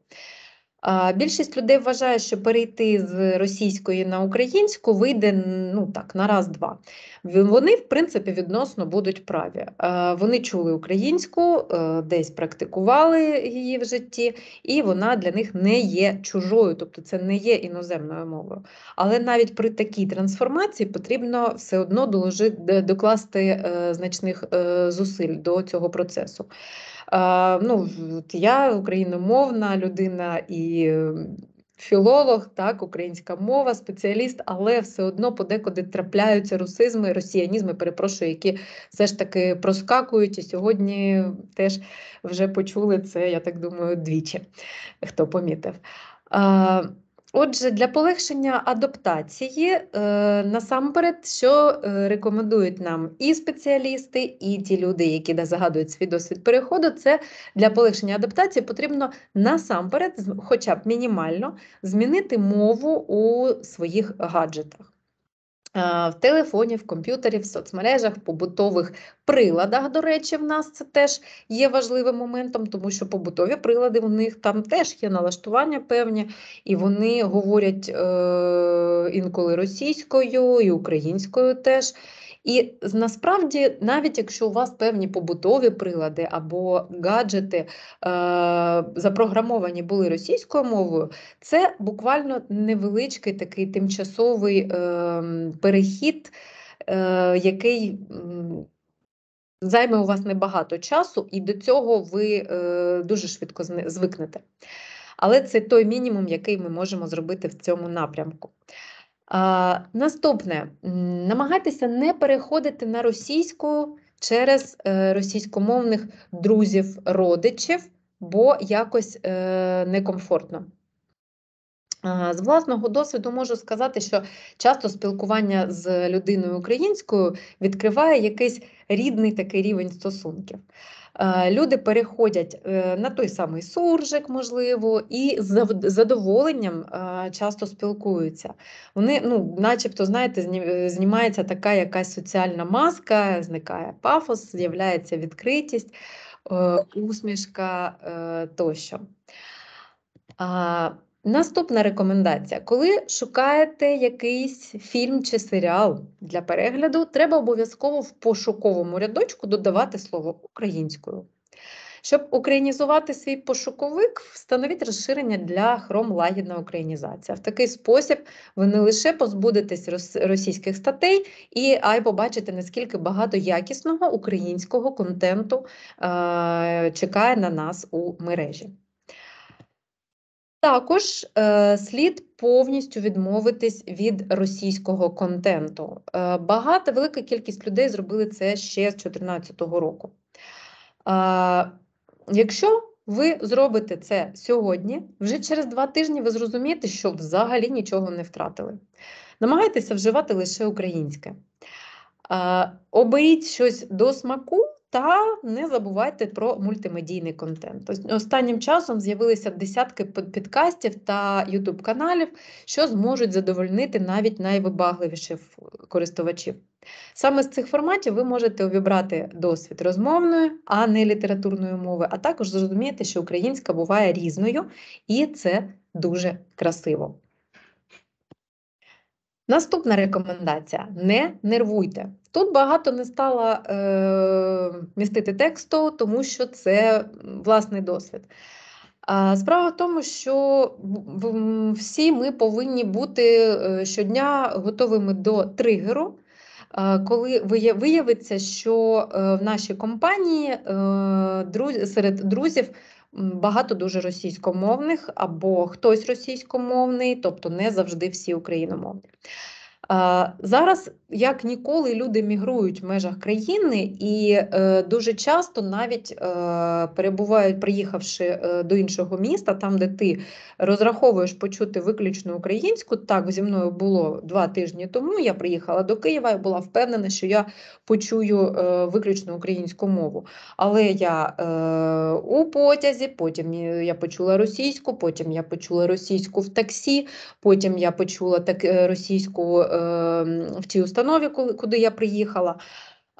Більшість людей вважає, що перейти з російської на українську вийде ну так на раз-два. Вони, в принципі, відносно будуть праві. Вони чули українську, е, десь практикували її в житті, і вона для них не є чужою, тобто це не є іноземною мовою. Але навіть при такій трансформації потрібно все одно доложити докласти е, значних е, зусиль до цього процесу. Е, ну, от Я україномовна людина і філолог, так, українська мова, спеціаліст, але все одно подекуди трапляються русизми, росіянізми, перепрошую, які все ж таки проскакують. І сьогодні теж вже почули це, я так думаю, двічі, хто помітив. Е, Отже, для полегшення адаптації е, насамперед, що е, рекомендують нам і спеціалісти, і ті люди, які загадують свій досвід переходу, це для полегшення адаптації потрібно насамперед, хоча б мінімально, змінити мову у своїх гаджетах. Е, в телефоні, в комп'ютері, в соцмережах, в побутових приладах. До речі, в нас це теж є важливим моментом, тому що побутові прилади в них там теж є налаштування певні, і вони говорять е- інколи російською і українською теж. І насправді, навіть якщо у вас певні побутові прилади або гаджети е, запрограмовані були російською мовою, це буквально невеличкий такий тимчасовий е, перехід, е, який займе у вас небагато часу, і до цього ви е, дуже швидко звикнете. Але це той мінімум, який ми можемо зробити в цьому напрямку. А, Наступне намагайтеся не переходити на російську через е, російськомовних друзів, родичів, бо якось е, некомфортно. З власного досвіду можу сказати, що часто спілкування з людиною українською відкриває якийсь рідний такий рівень стосунків. Е, люди переходять е, на той самий суржик, можливо, і з задоволенням е, часто спілкуються. Вони, ну, начебто, знаєте, знімається така якась соціальна маска, зникає пафос, з'являється відкритість, усмішка тощо. Наступна рекомендація: коли шукаєте якийсь фільм чи серіал для перегляду, треба обов'язково в пошуковому рядочку додавати слово українською. Щоб українізувати свій пошуковик, встановіть розширення для хром лагідна українізація. В такий спосіб ви не лише позбудетесь російських статей, і а й побачите, наскільки багато якісного українського контенту е, чекає на нас у мережі. Також е, слід повністю відмовитись від російського контенту. Е, багато велика кількість людей зробили це ще з 2014 року. Е, якщо ви зробите це сьогодні, вже через два тижні ви зрозумієте, що взагалі нічого не втратили. Намагайтеся вживати лише українське. Е, оберіть щось до смаку. Та не забувайте про мультимедійний контент. Останнім часом з'явилися десятки підкастів та ютуб-каналів, що зможуть задовольнити навіть найвибагливіших користувачів. Саме з цих форматів ви можете обібрати досвід розмовної, а не літературної мови, а також зрозуміти, що українська буває різною, і це дуже красиво. Наступна рекомендація: не нервуйте. Тут багато не стала е, містити тексту, тому що це власний досвід. Справа в тому, що всі ми повинні бути е, щодня готовими до тригеру, е, коли виявиться, що е, в нашій компанії серед друзів багато дуже російськомовних або хтось російськомовний, тобто не завжди всі україномовні. Зараз, як ніколи, люди мігрують в межах країни і е, дуже часто навіть е, перебувають, приїхавши е, до іншого міста, там, де ти розраховуєш почути виключно українську. Так зі мною було два тижні тому. Я приїхала до Києва і була впевнена, що я почую виключно українську мову. Але я у потязі, потім я почула російську, потім я почула російську в таксі, потім я почула так російську. Ем, в тій установі, куди я приїхала.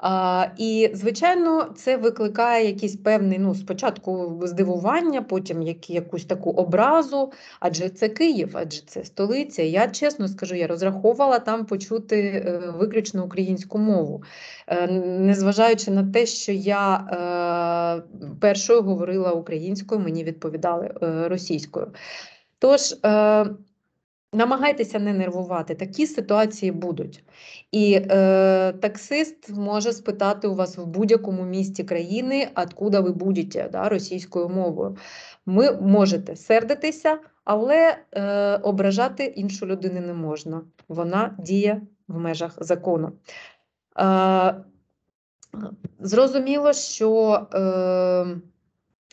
А, І, звичайно, це викликає якийсь певний, ну, спочатку здивування, потім як, якусь таку образу, адже це Київ, адже це столиця. Я чесно скажу, я розраховувала там почути е, виключно українську мову, е, незважаючи на те, що я е, першою говорила українською, мені відповідали російською. Тож Намагайтеся не нервувати, такі ситуації будуть. І е, таксист може спитати у вас в будь-якому місті країни, откуда ви будете да, російською мовою. Ми можете сердитися, але е, ображати іншу людину не можна. Вона діє в межах закону. Е, Зрозуміло, що. Е,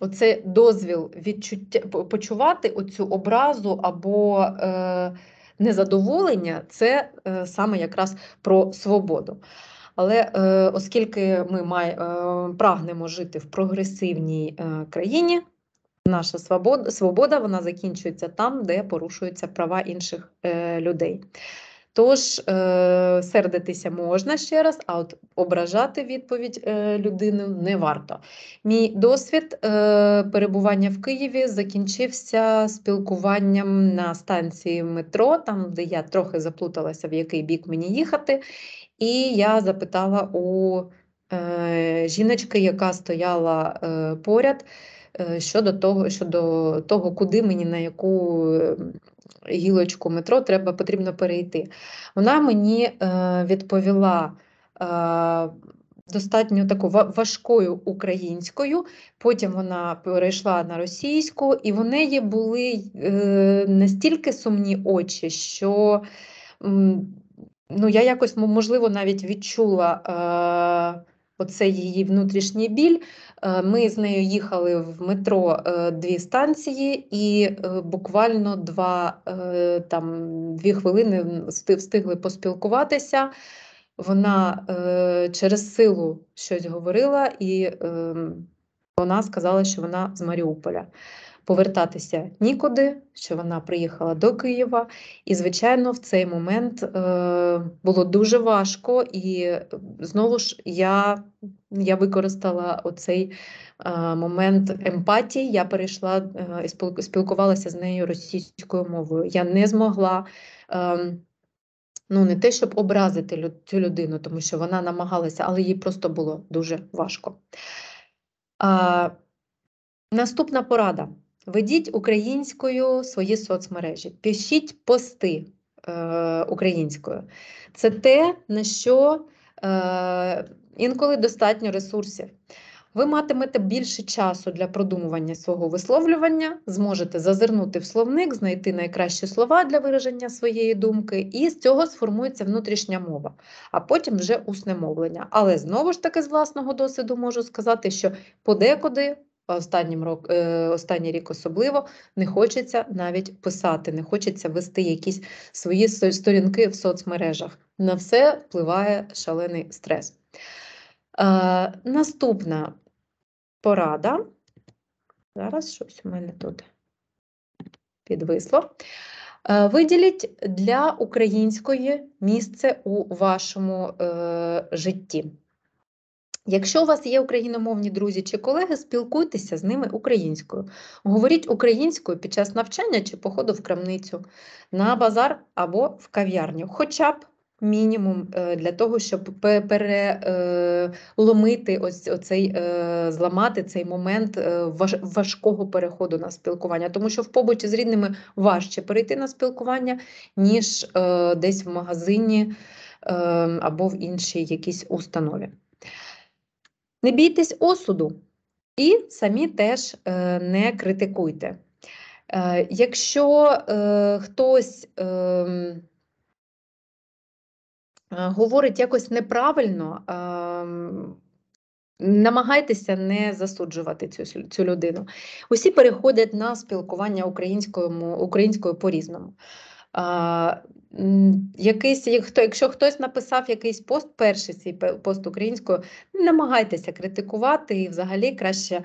Оце дозвіл відчуття почувати оцю образу або е, незадоволення, це е, саме якраз про свободу. Але е, оскільки ми май, е, прагнемо жити в прогресивній е, країні, наша свобода свобода вона закінчується там, де порушуються права інших е, людей. Тож е, сердитися можна ще раз, а от ображати відповідь е, людини не варто. Мій досвід е, перебування в Києві закінчився спілкуванням на станції метро, там де я трохи заплуталася, в який бік мені їхати, і я запитала у жіночки, яка стояла поряд щодо того, щодо того, куди мені на яку. Ем, гілочку метро треба потрібно перейти. Вона мені е, відповіла е, достатньо таку важкою українською, потім вона перейшла на російську, і в неї були е, настільки сумні очі, що ну, я якось можливо навіть відчула оцей її внутрішній біль. Е, ми з нею їхали в метро е, дві станції, і е, буквально два там дві хвилини встигли поспілкуватися. Вона через силу щось говорила, і ем, вона сказала, що вона з Маріуполя повертатися нікуди, що вона приїхала до Києва. І, звичайно, в цей момент е, було дуже важко, і е, знову ж я я використала оцей е, момент емпатії. Я перейшла і спілкувалася з нею російською мовою. Я не змогла. Ем, ну, не те, щоб образити цю людину, тому що вона намагалася, але їй просто було дуже важко. А, Наступна порада. Ведіть українською свої соцмережі, пишіть пости е, українською. Це те, на що е, інколи достатньо ресурсів. Ви матимете більше часу для продумування свого висловлювання, зможете зазирнути в словник, знайти найкращі слова для вираження своєї думки, і з цього сформується внутрішня мова, а потім вже усне мовлення. Але знову ж таки, з власного досвіду можу сказати, що подекуди останнім рок, е, останній рік особливо не хочеться навіть писати, не хочеться вести якісь свої сторінки в соцмережах. На все впливає шалений стрес. Е, Наступна порада. Зараз щось у мене тут підвисло. Е, виділіть для української місце у вашому е, житті. Якщо у вас є україномовні друзі чи колеги, спілкуйтеся з ними українською. Говоріть українською під час навчання чи походу в крамницю, на базар або в кав'ярню. Хоча б мінімум е, для того, щоб переломити е, ось оцей, е, зламати цей момент важкого переходу на спілкування, тому що в побуті з рідними важче перейти на спілкування, ніж десь в магазині ем, або в іншій якійсь установі. Не бійтесь осуду і самі теж е, не критикуйте. Е, якщо е, хтось ем, говорить якось неправильно, ем, Намагайтеся не засуджувати цю людину. Усі переходять на спілкування українською по різному. Якийсь, якщо хтось написав якийсь пост, перший свій пост українською, намагайтеся критикувати і взагалі краще е,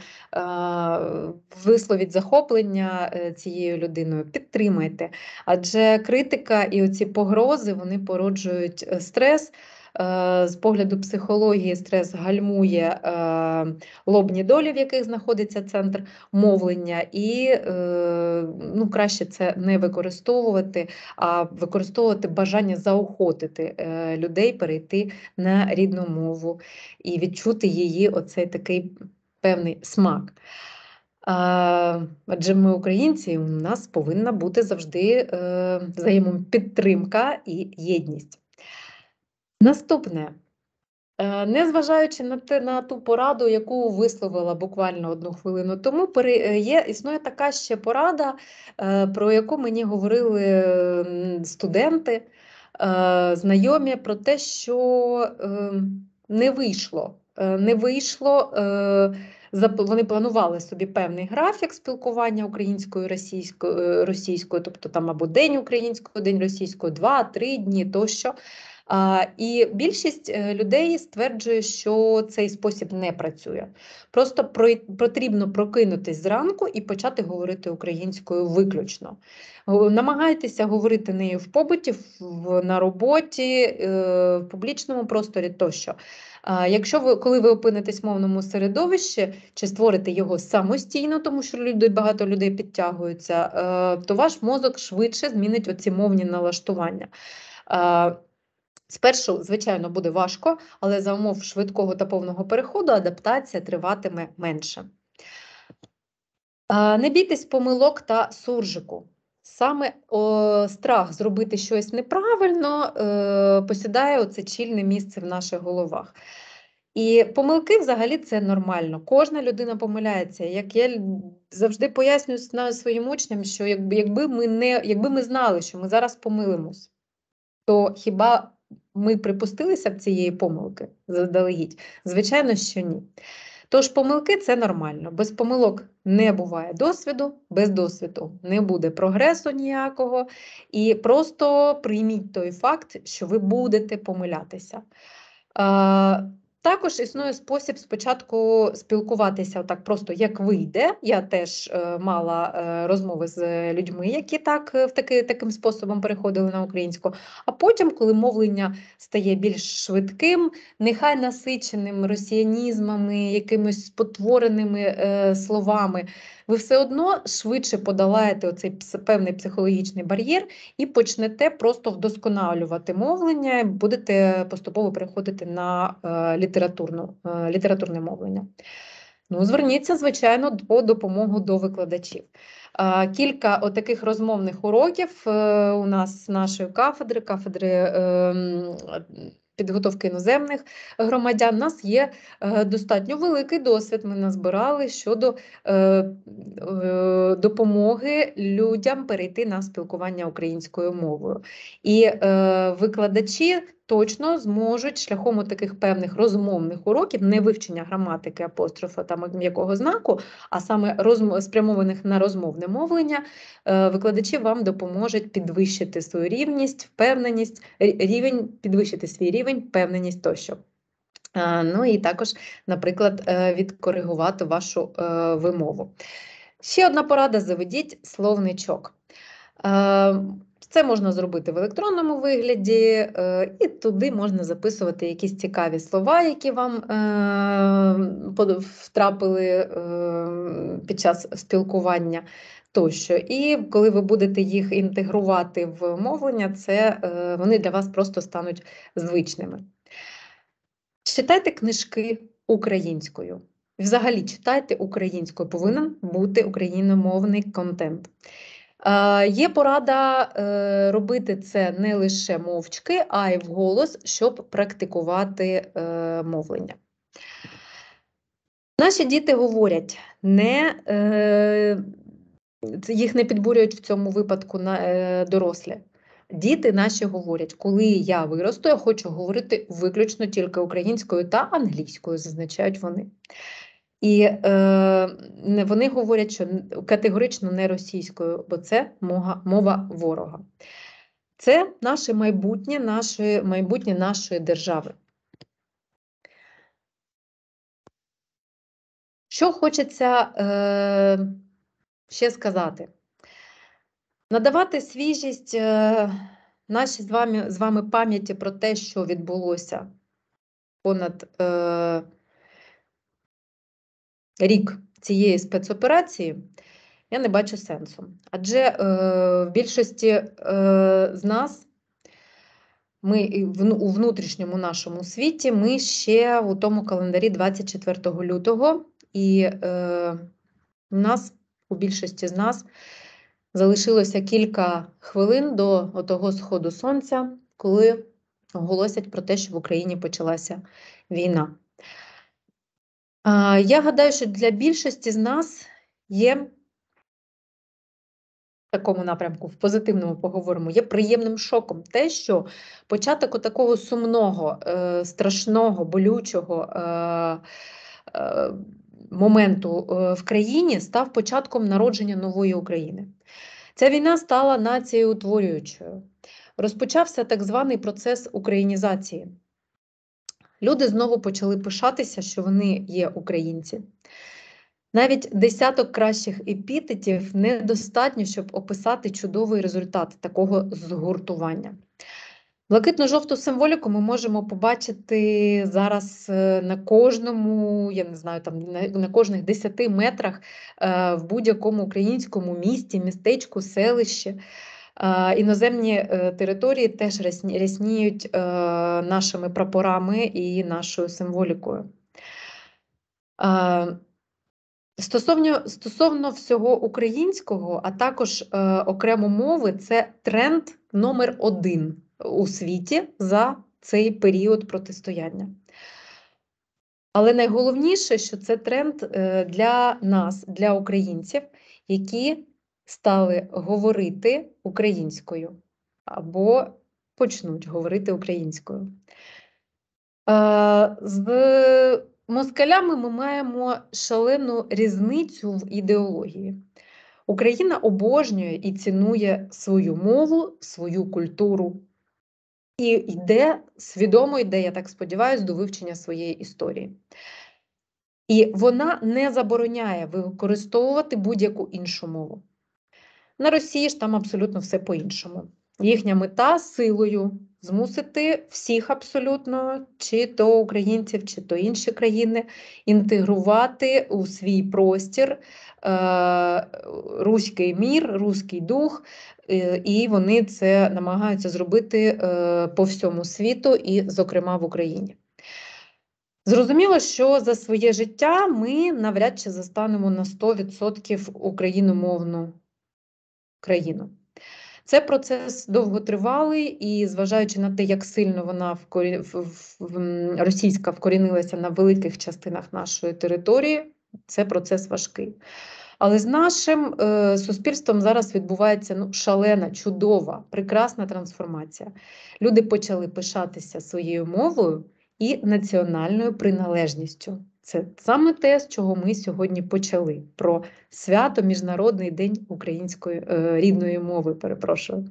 висловіть захоплення е, цією людиною, підтримайте. Адже критика і оці погрози вони породжують е, стрес. Е, з погляду психології стрес гальмує е, лобні долі, в яких знаходиться центр мовлення, і е, ну, краще це не використовувати, а використовувати бажання заохотити людей перейти на рідну мову і відчути її оцей такий певний смак. Адже ми, українці, у нас повинна бути завжди взаємопідтримка і єдність. Наступне. Е, незважаючи на те на ту пораду, яку висловила буквально одну хвилину тому, е, є існує така ще порада, е, про яку мені говорили студенти, знайомі, про те, що не вийшло. Не вийшло, вони планували собі певний графік спілкування українською російською, російською, тобто там або день українського, день російською, два-три дні тощо. І більшість е, людей стверджує, що цей спосіб не працює. Просто потрібно прокинутись зранку і почати говорити українською виключно. Намагайтеся говорити нею в побуті, на роботі, е, в публічному просторі тощо. Якщо ви коли ви опинитесь в мовному середовищі чи створите його самостійно, тому що люди багато людей підтягуються, е, то ваш мозок швидше змінить оці мовні налаштування. Спершу, звичайно, буде важко, але за умов швидкого та повного переходу адаптація триватиме менше. Не бійтесь помилок та суржику. Саме о, страх зробити щось неправильно е, посідає оце чільне місце в наших головах. І помилки взагалі це нормально. Кожна людина помиляється. Як я завжди пояснюю своїм учням, що якби ми не, якби ми знали, що ми зараз помилимось, то хіба ми припустилися б цієї помилки заздалегідь? Звичайно, що ні. Тож помилки це нормально. Без помилок не буває досвіду, без досвіду не буде прогресу ніякого, і просто прийміть той факт, що ви будете помилятися. Також існує спосіб спочатку спілкуватися так просто як вийде. Я теж е, мала е, розмови з е, людьми, які так в таки, таким способом переходили на українську. А потім, коли мовлення стає більш швидким, нехай насиченим росіянізмами, якимись спотвореними словами ви все одно швидше подолаєте оцей певний психологічний бар'єр і почнете просто вдосконалювати мовлення, будете поступово переходити на е, літературну, е, літературне мовлення. Ну, зверніться, звичайно, по допомогу до викладачів. Кілька таких розмовних уроків е, у нас з нашої кафедри, кафедри ем, підготовки іноземних громадян, у нас є е, достатньо великий досвід. Ми назбирали щодо е, е, допомоги людям перейти на спілкування українською мовою. І викладачі точно зможуть шляхом от таких певних розмовних уроків, не вивчення граматики, апострофа та м'якого знаку, а саме розм... спрямованих на розмовне мовлення, е, викладачі вам допоможуть підвищити свою рівність, впевненість, рівень підвищити свій рівень, впевненість тощо. Е, ну і також, наприклад, е, відкоригувати вашу вимову. Ще одна порада: заведіть словничок. Це можна зробити в електронному вигляді, е, і туди можна записувати якісь цікаві слова, які вам е, втрапили е, під час спілкування тощо. І коли ви будете їх інтегрувати в мовлення, це вони для вас просто стануть звичними. Читайте книжки українською. Взагалі читайте українською, повинен бути україномовний контент. Е, є порада е, робити це не лише мовчки, а й вголос, щоб практикувати е, мовлення. Наші діти говорять, не, їх не підбурюють в цьому випадку на, дорослі. Діти наші говорять, коли я виросту, я хочу говорити виключно тільки українською та англійською, зазначають вони. І е, вони говорять, що категорично не російською, бо це мова ворога. Це наше майбутнє, наше майбутнє нашої держави. Що хочеться е, ще сказати? Надавати свіжість е, нашій з вами з вами пам'яті про те, що відбулося понад. Е, рік цієї спецоперації, я не бачу сенсу. Адже е, в більшості е, з нас ми у внутрішньому нашому світі ми ще у тому календарі 24 лютого, і е, у нас у більшості з нас залишилося кілька хвилин до того сходу сонця, коли оголосять про те, що в Україні почалася війна. Я гадаю, що для більшості з нас є в такому напрямку, в позитивному поговоримо, є приємним шоком те, що початок такого сумного, е, страшного, болючого е, е, моменту в країні став початком народження нової України. Ця війна стала нацією утворюючою. Розпочався так званий процес українізації. Люди знову почали пишатися, що вони є українці. Навіть десяток кращих епітетів недостатньо, щоб описати чудовий результат такого згуртування. Блакитно-жовту символіку ми можемо побачити зараз е, на кожному, я не знаю, там на кожних десяти метрах е, в будь-якому українському місті, містечку, селищі. Е, іноземні е, території теж рясніють е, нашими прапорами і нашою символікою. Стосовно стосовно всього українського, а також окремо мови, це тренд номер один у світі за цей період протистояння. Але найголовніше, що це тренд для нас, для українців, які стали говорити українською або почнуть говорити українською. Е, з москалями ми маємо шалену різницю в ідеології. Україна обожнює і цінує свою мову, свою культуру. І йде, свідомо йде, я так сподіваюся, до вивчення своєї історії. І вона не забороняє використовувати будь-яку іншу мову. На Росії ж там абсолютно все по-іншому. Їхня мета силою змусити всіх абсолютно, чи то українців, чи то інші країни, інтегрувати у свій простір е, руський мір, руський дух, е, і вони це намагаються зробити е, по всьому світу, і, зокрема, в Україні. Зрозуміло, що за своє життя ми навряд чи застанемо на 100% україномовну країну. Це процес довготривалий, і зважаючи на те, як сильно вона вкорі... в... російська вкорінилася на великих частинах нашої території, це процес важкий. Але з нашим е, суспільством зараз відбувається ну, шалена, чудова, прекрасна трансформація. Люди почали пишатися своєю мовою і національною приналежністю. Це саме те, з чого ми сьогодні почали: про свято Міжнародний день української е, рідної мови. Перепрошую.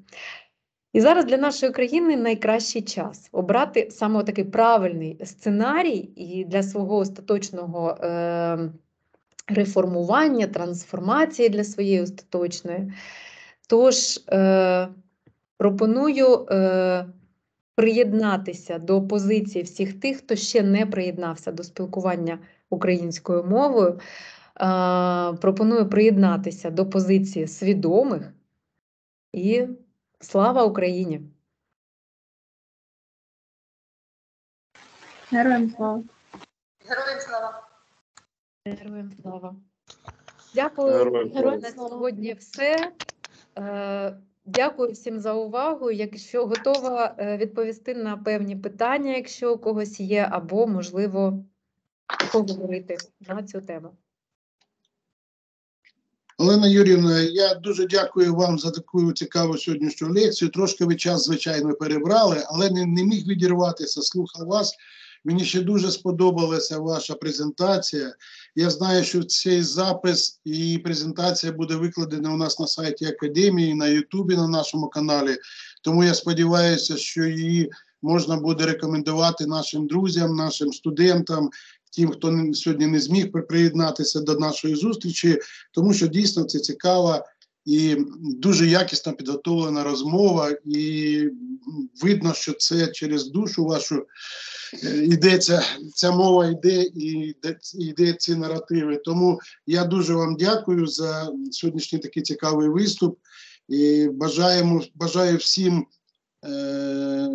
І зараз для нашої країни найкращий час обрати саме такий правильний сценарій і для свого остаточного е, реформування, трансформації для своєї остаточної. Тож е, пропоную приєднатися до позиції всіх тих, хто ще не приєднався до спілкування українською мовою. Пропоную приєднатися до позиції свідомих і слава Україні! Героям слава! Героям слава! Героям слава! Дякую Героям слава. на сьогодні все. Е, Дякую всім за увагу. Якщо готова е, відповісти на певні питання, якщо у когось є, або можливо поговорити на цю тему. Олена Юрівна, я дуже дякую вам за таку цікаву сьогоднішню лекцію. Трошки ви час, звичайно, перебрали, але не, не міг відірватися. Слухав вас. Мені ще дуже сподобалася ваша презентація. Я знаю, що цей запис і презентація буде викладена у нас на сайті академії, на Ютубі, на нашому каналі. Тому я сподіваюся, що її можна буде рекомендувати нашим друзям, нашим студентам. Тим, хто сьогодні не зміг приєднатися до нашої зустрічі, тому що дійсно це цікава і дуже якісно підготовлена розмова, і видно, що це через душу вашу е, йдеться. Ця мова йде і йде ці наративи. Тому я дуже вам дякую за сьогоднішній такий цікавий виступ. І бажаємо бажаю всім. Е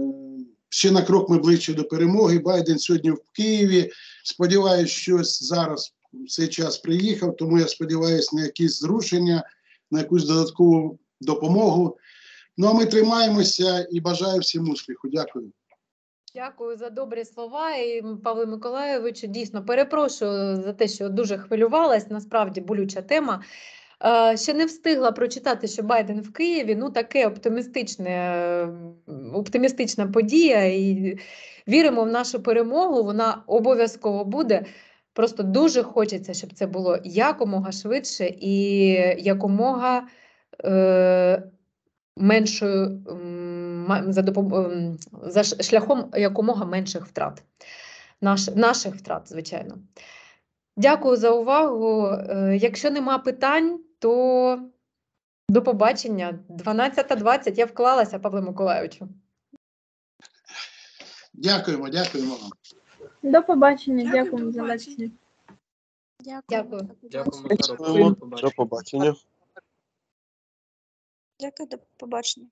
Ще на крок ми ближче до перемоги. Байден сьогодні в Києві. Сподіваюсь, що зараз цей час приїхав, тому я сподіваюся на якісь зрушення на якусь додаткову допомогу. Ну а ми тримаємося і бажаю всім успіху. Дякую. Дякую за добрі слова. І Павло Миколайовичу, дійсно перепрошую за те, що дуже хвилювалась. Насправді болюча тема. Е, ще не встигла прочитати, що Байден в Києві. Ну таке оптимістичне, оптимістична подія. І віримо в нашу перемогу. Вона обов'язково буде. Просто дуже хочеться, щоб це було якомога швидше і якомога е, меншою за допом... Ем, за шляхом якомога менших втрат, Наш... наших втрат, звичайно. Дякую за увагу. Е, якщо нема питань, то до побачення. 12.20 я вклалася, Павло Миколаївичу. Дякуємо, дякуємо вам. До побачення, дякуємо за лекцію. Дякую. Дякую. Дякуємо. До побачення. Дякую, До побачення.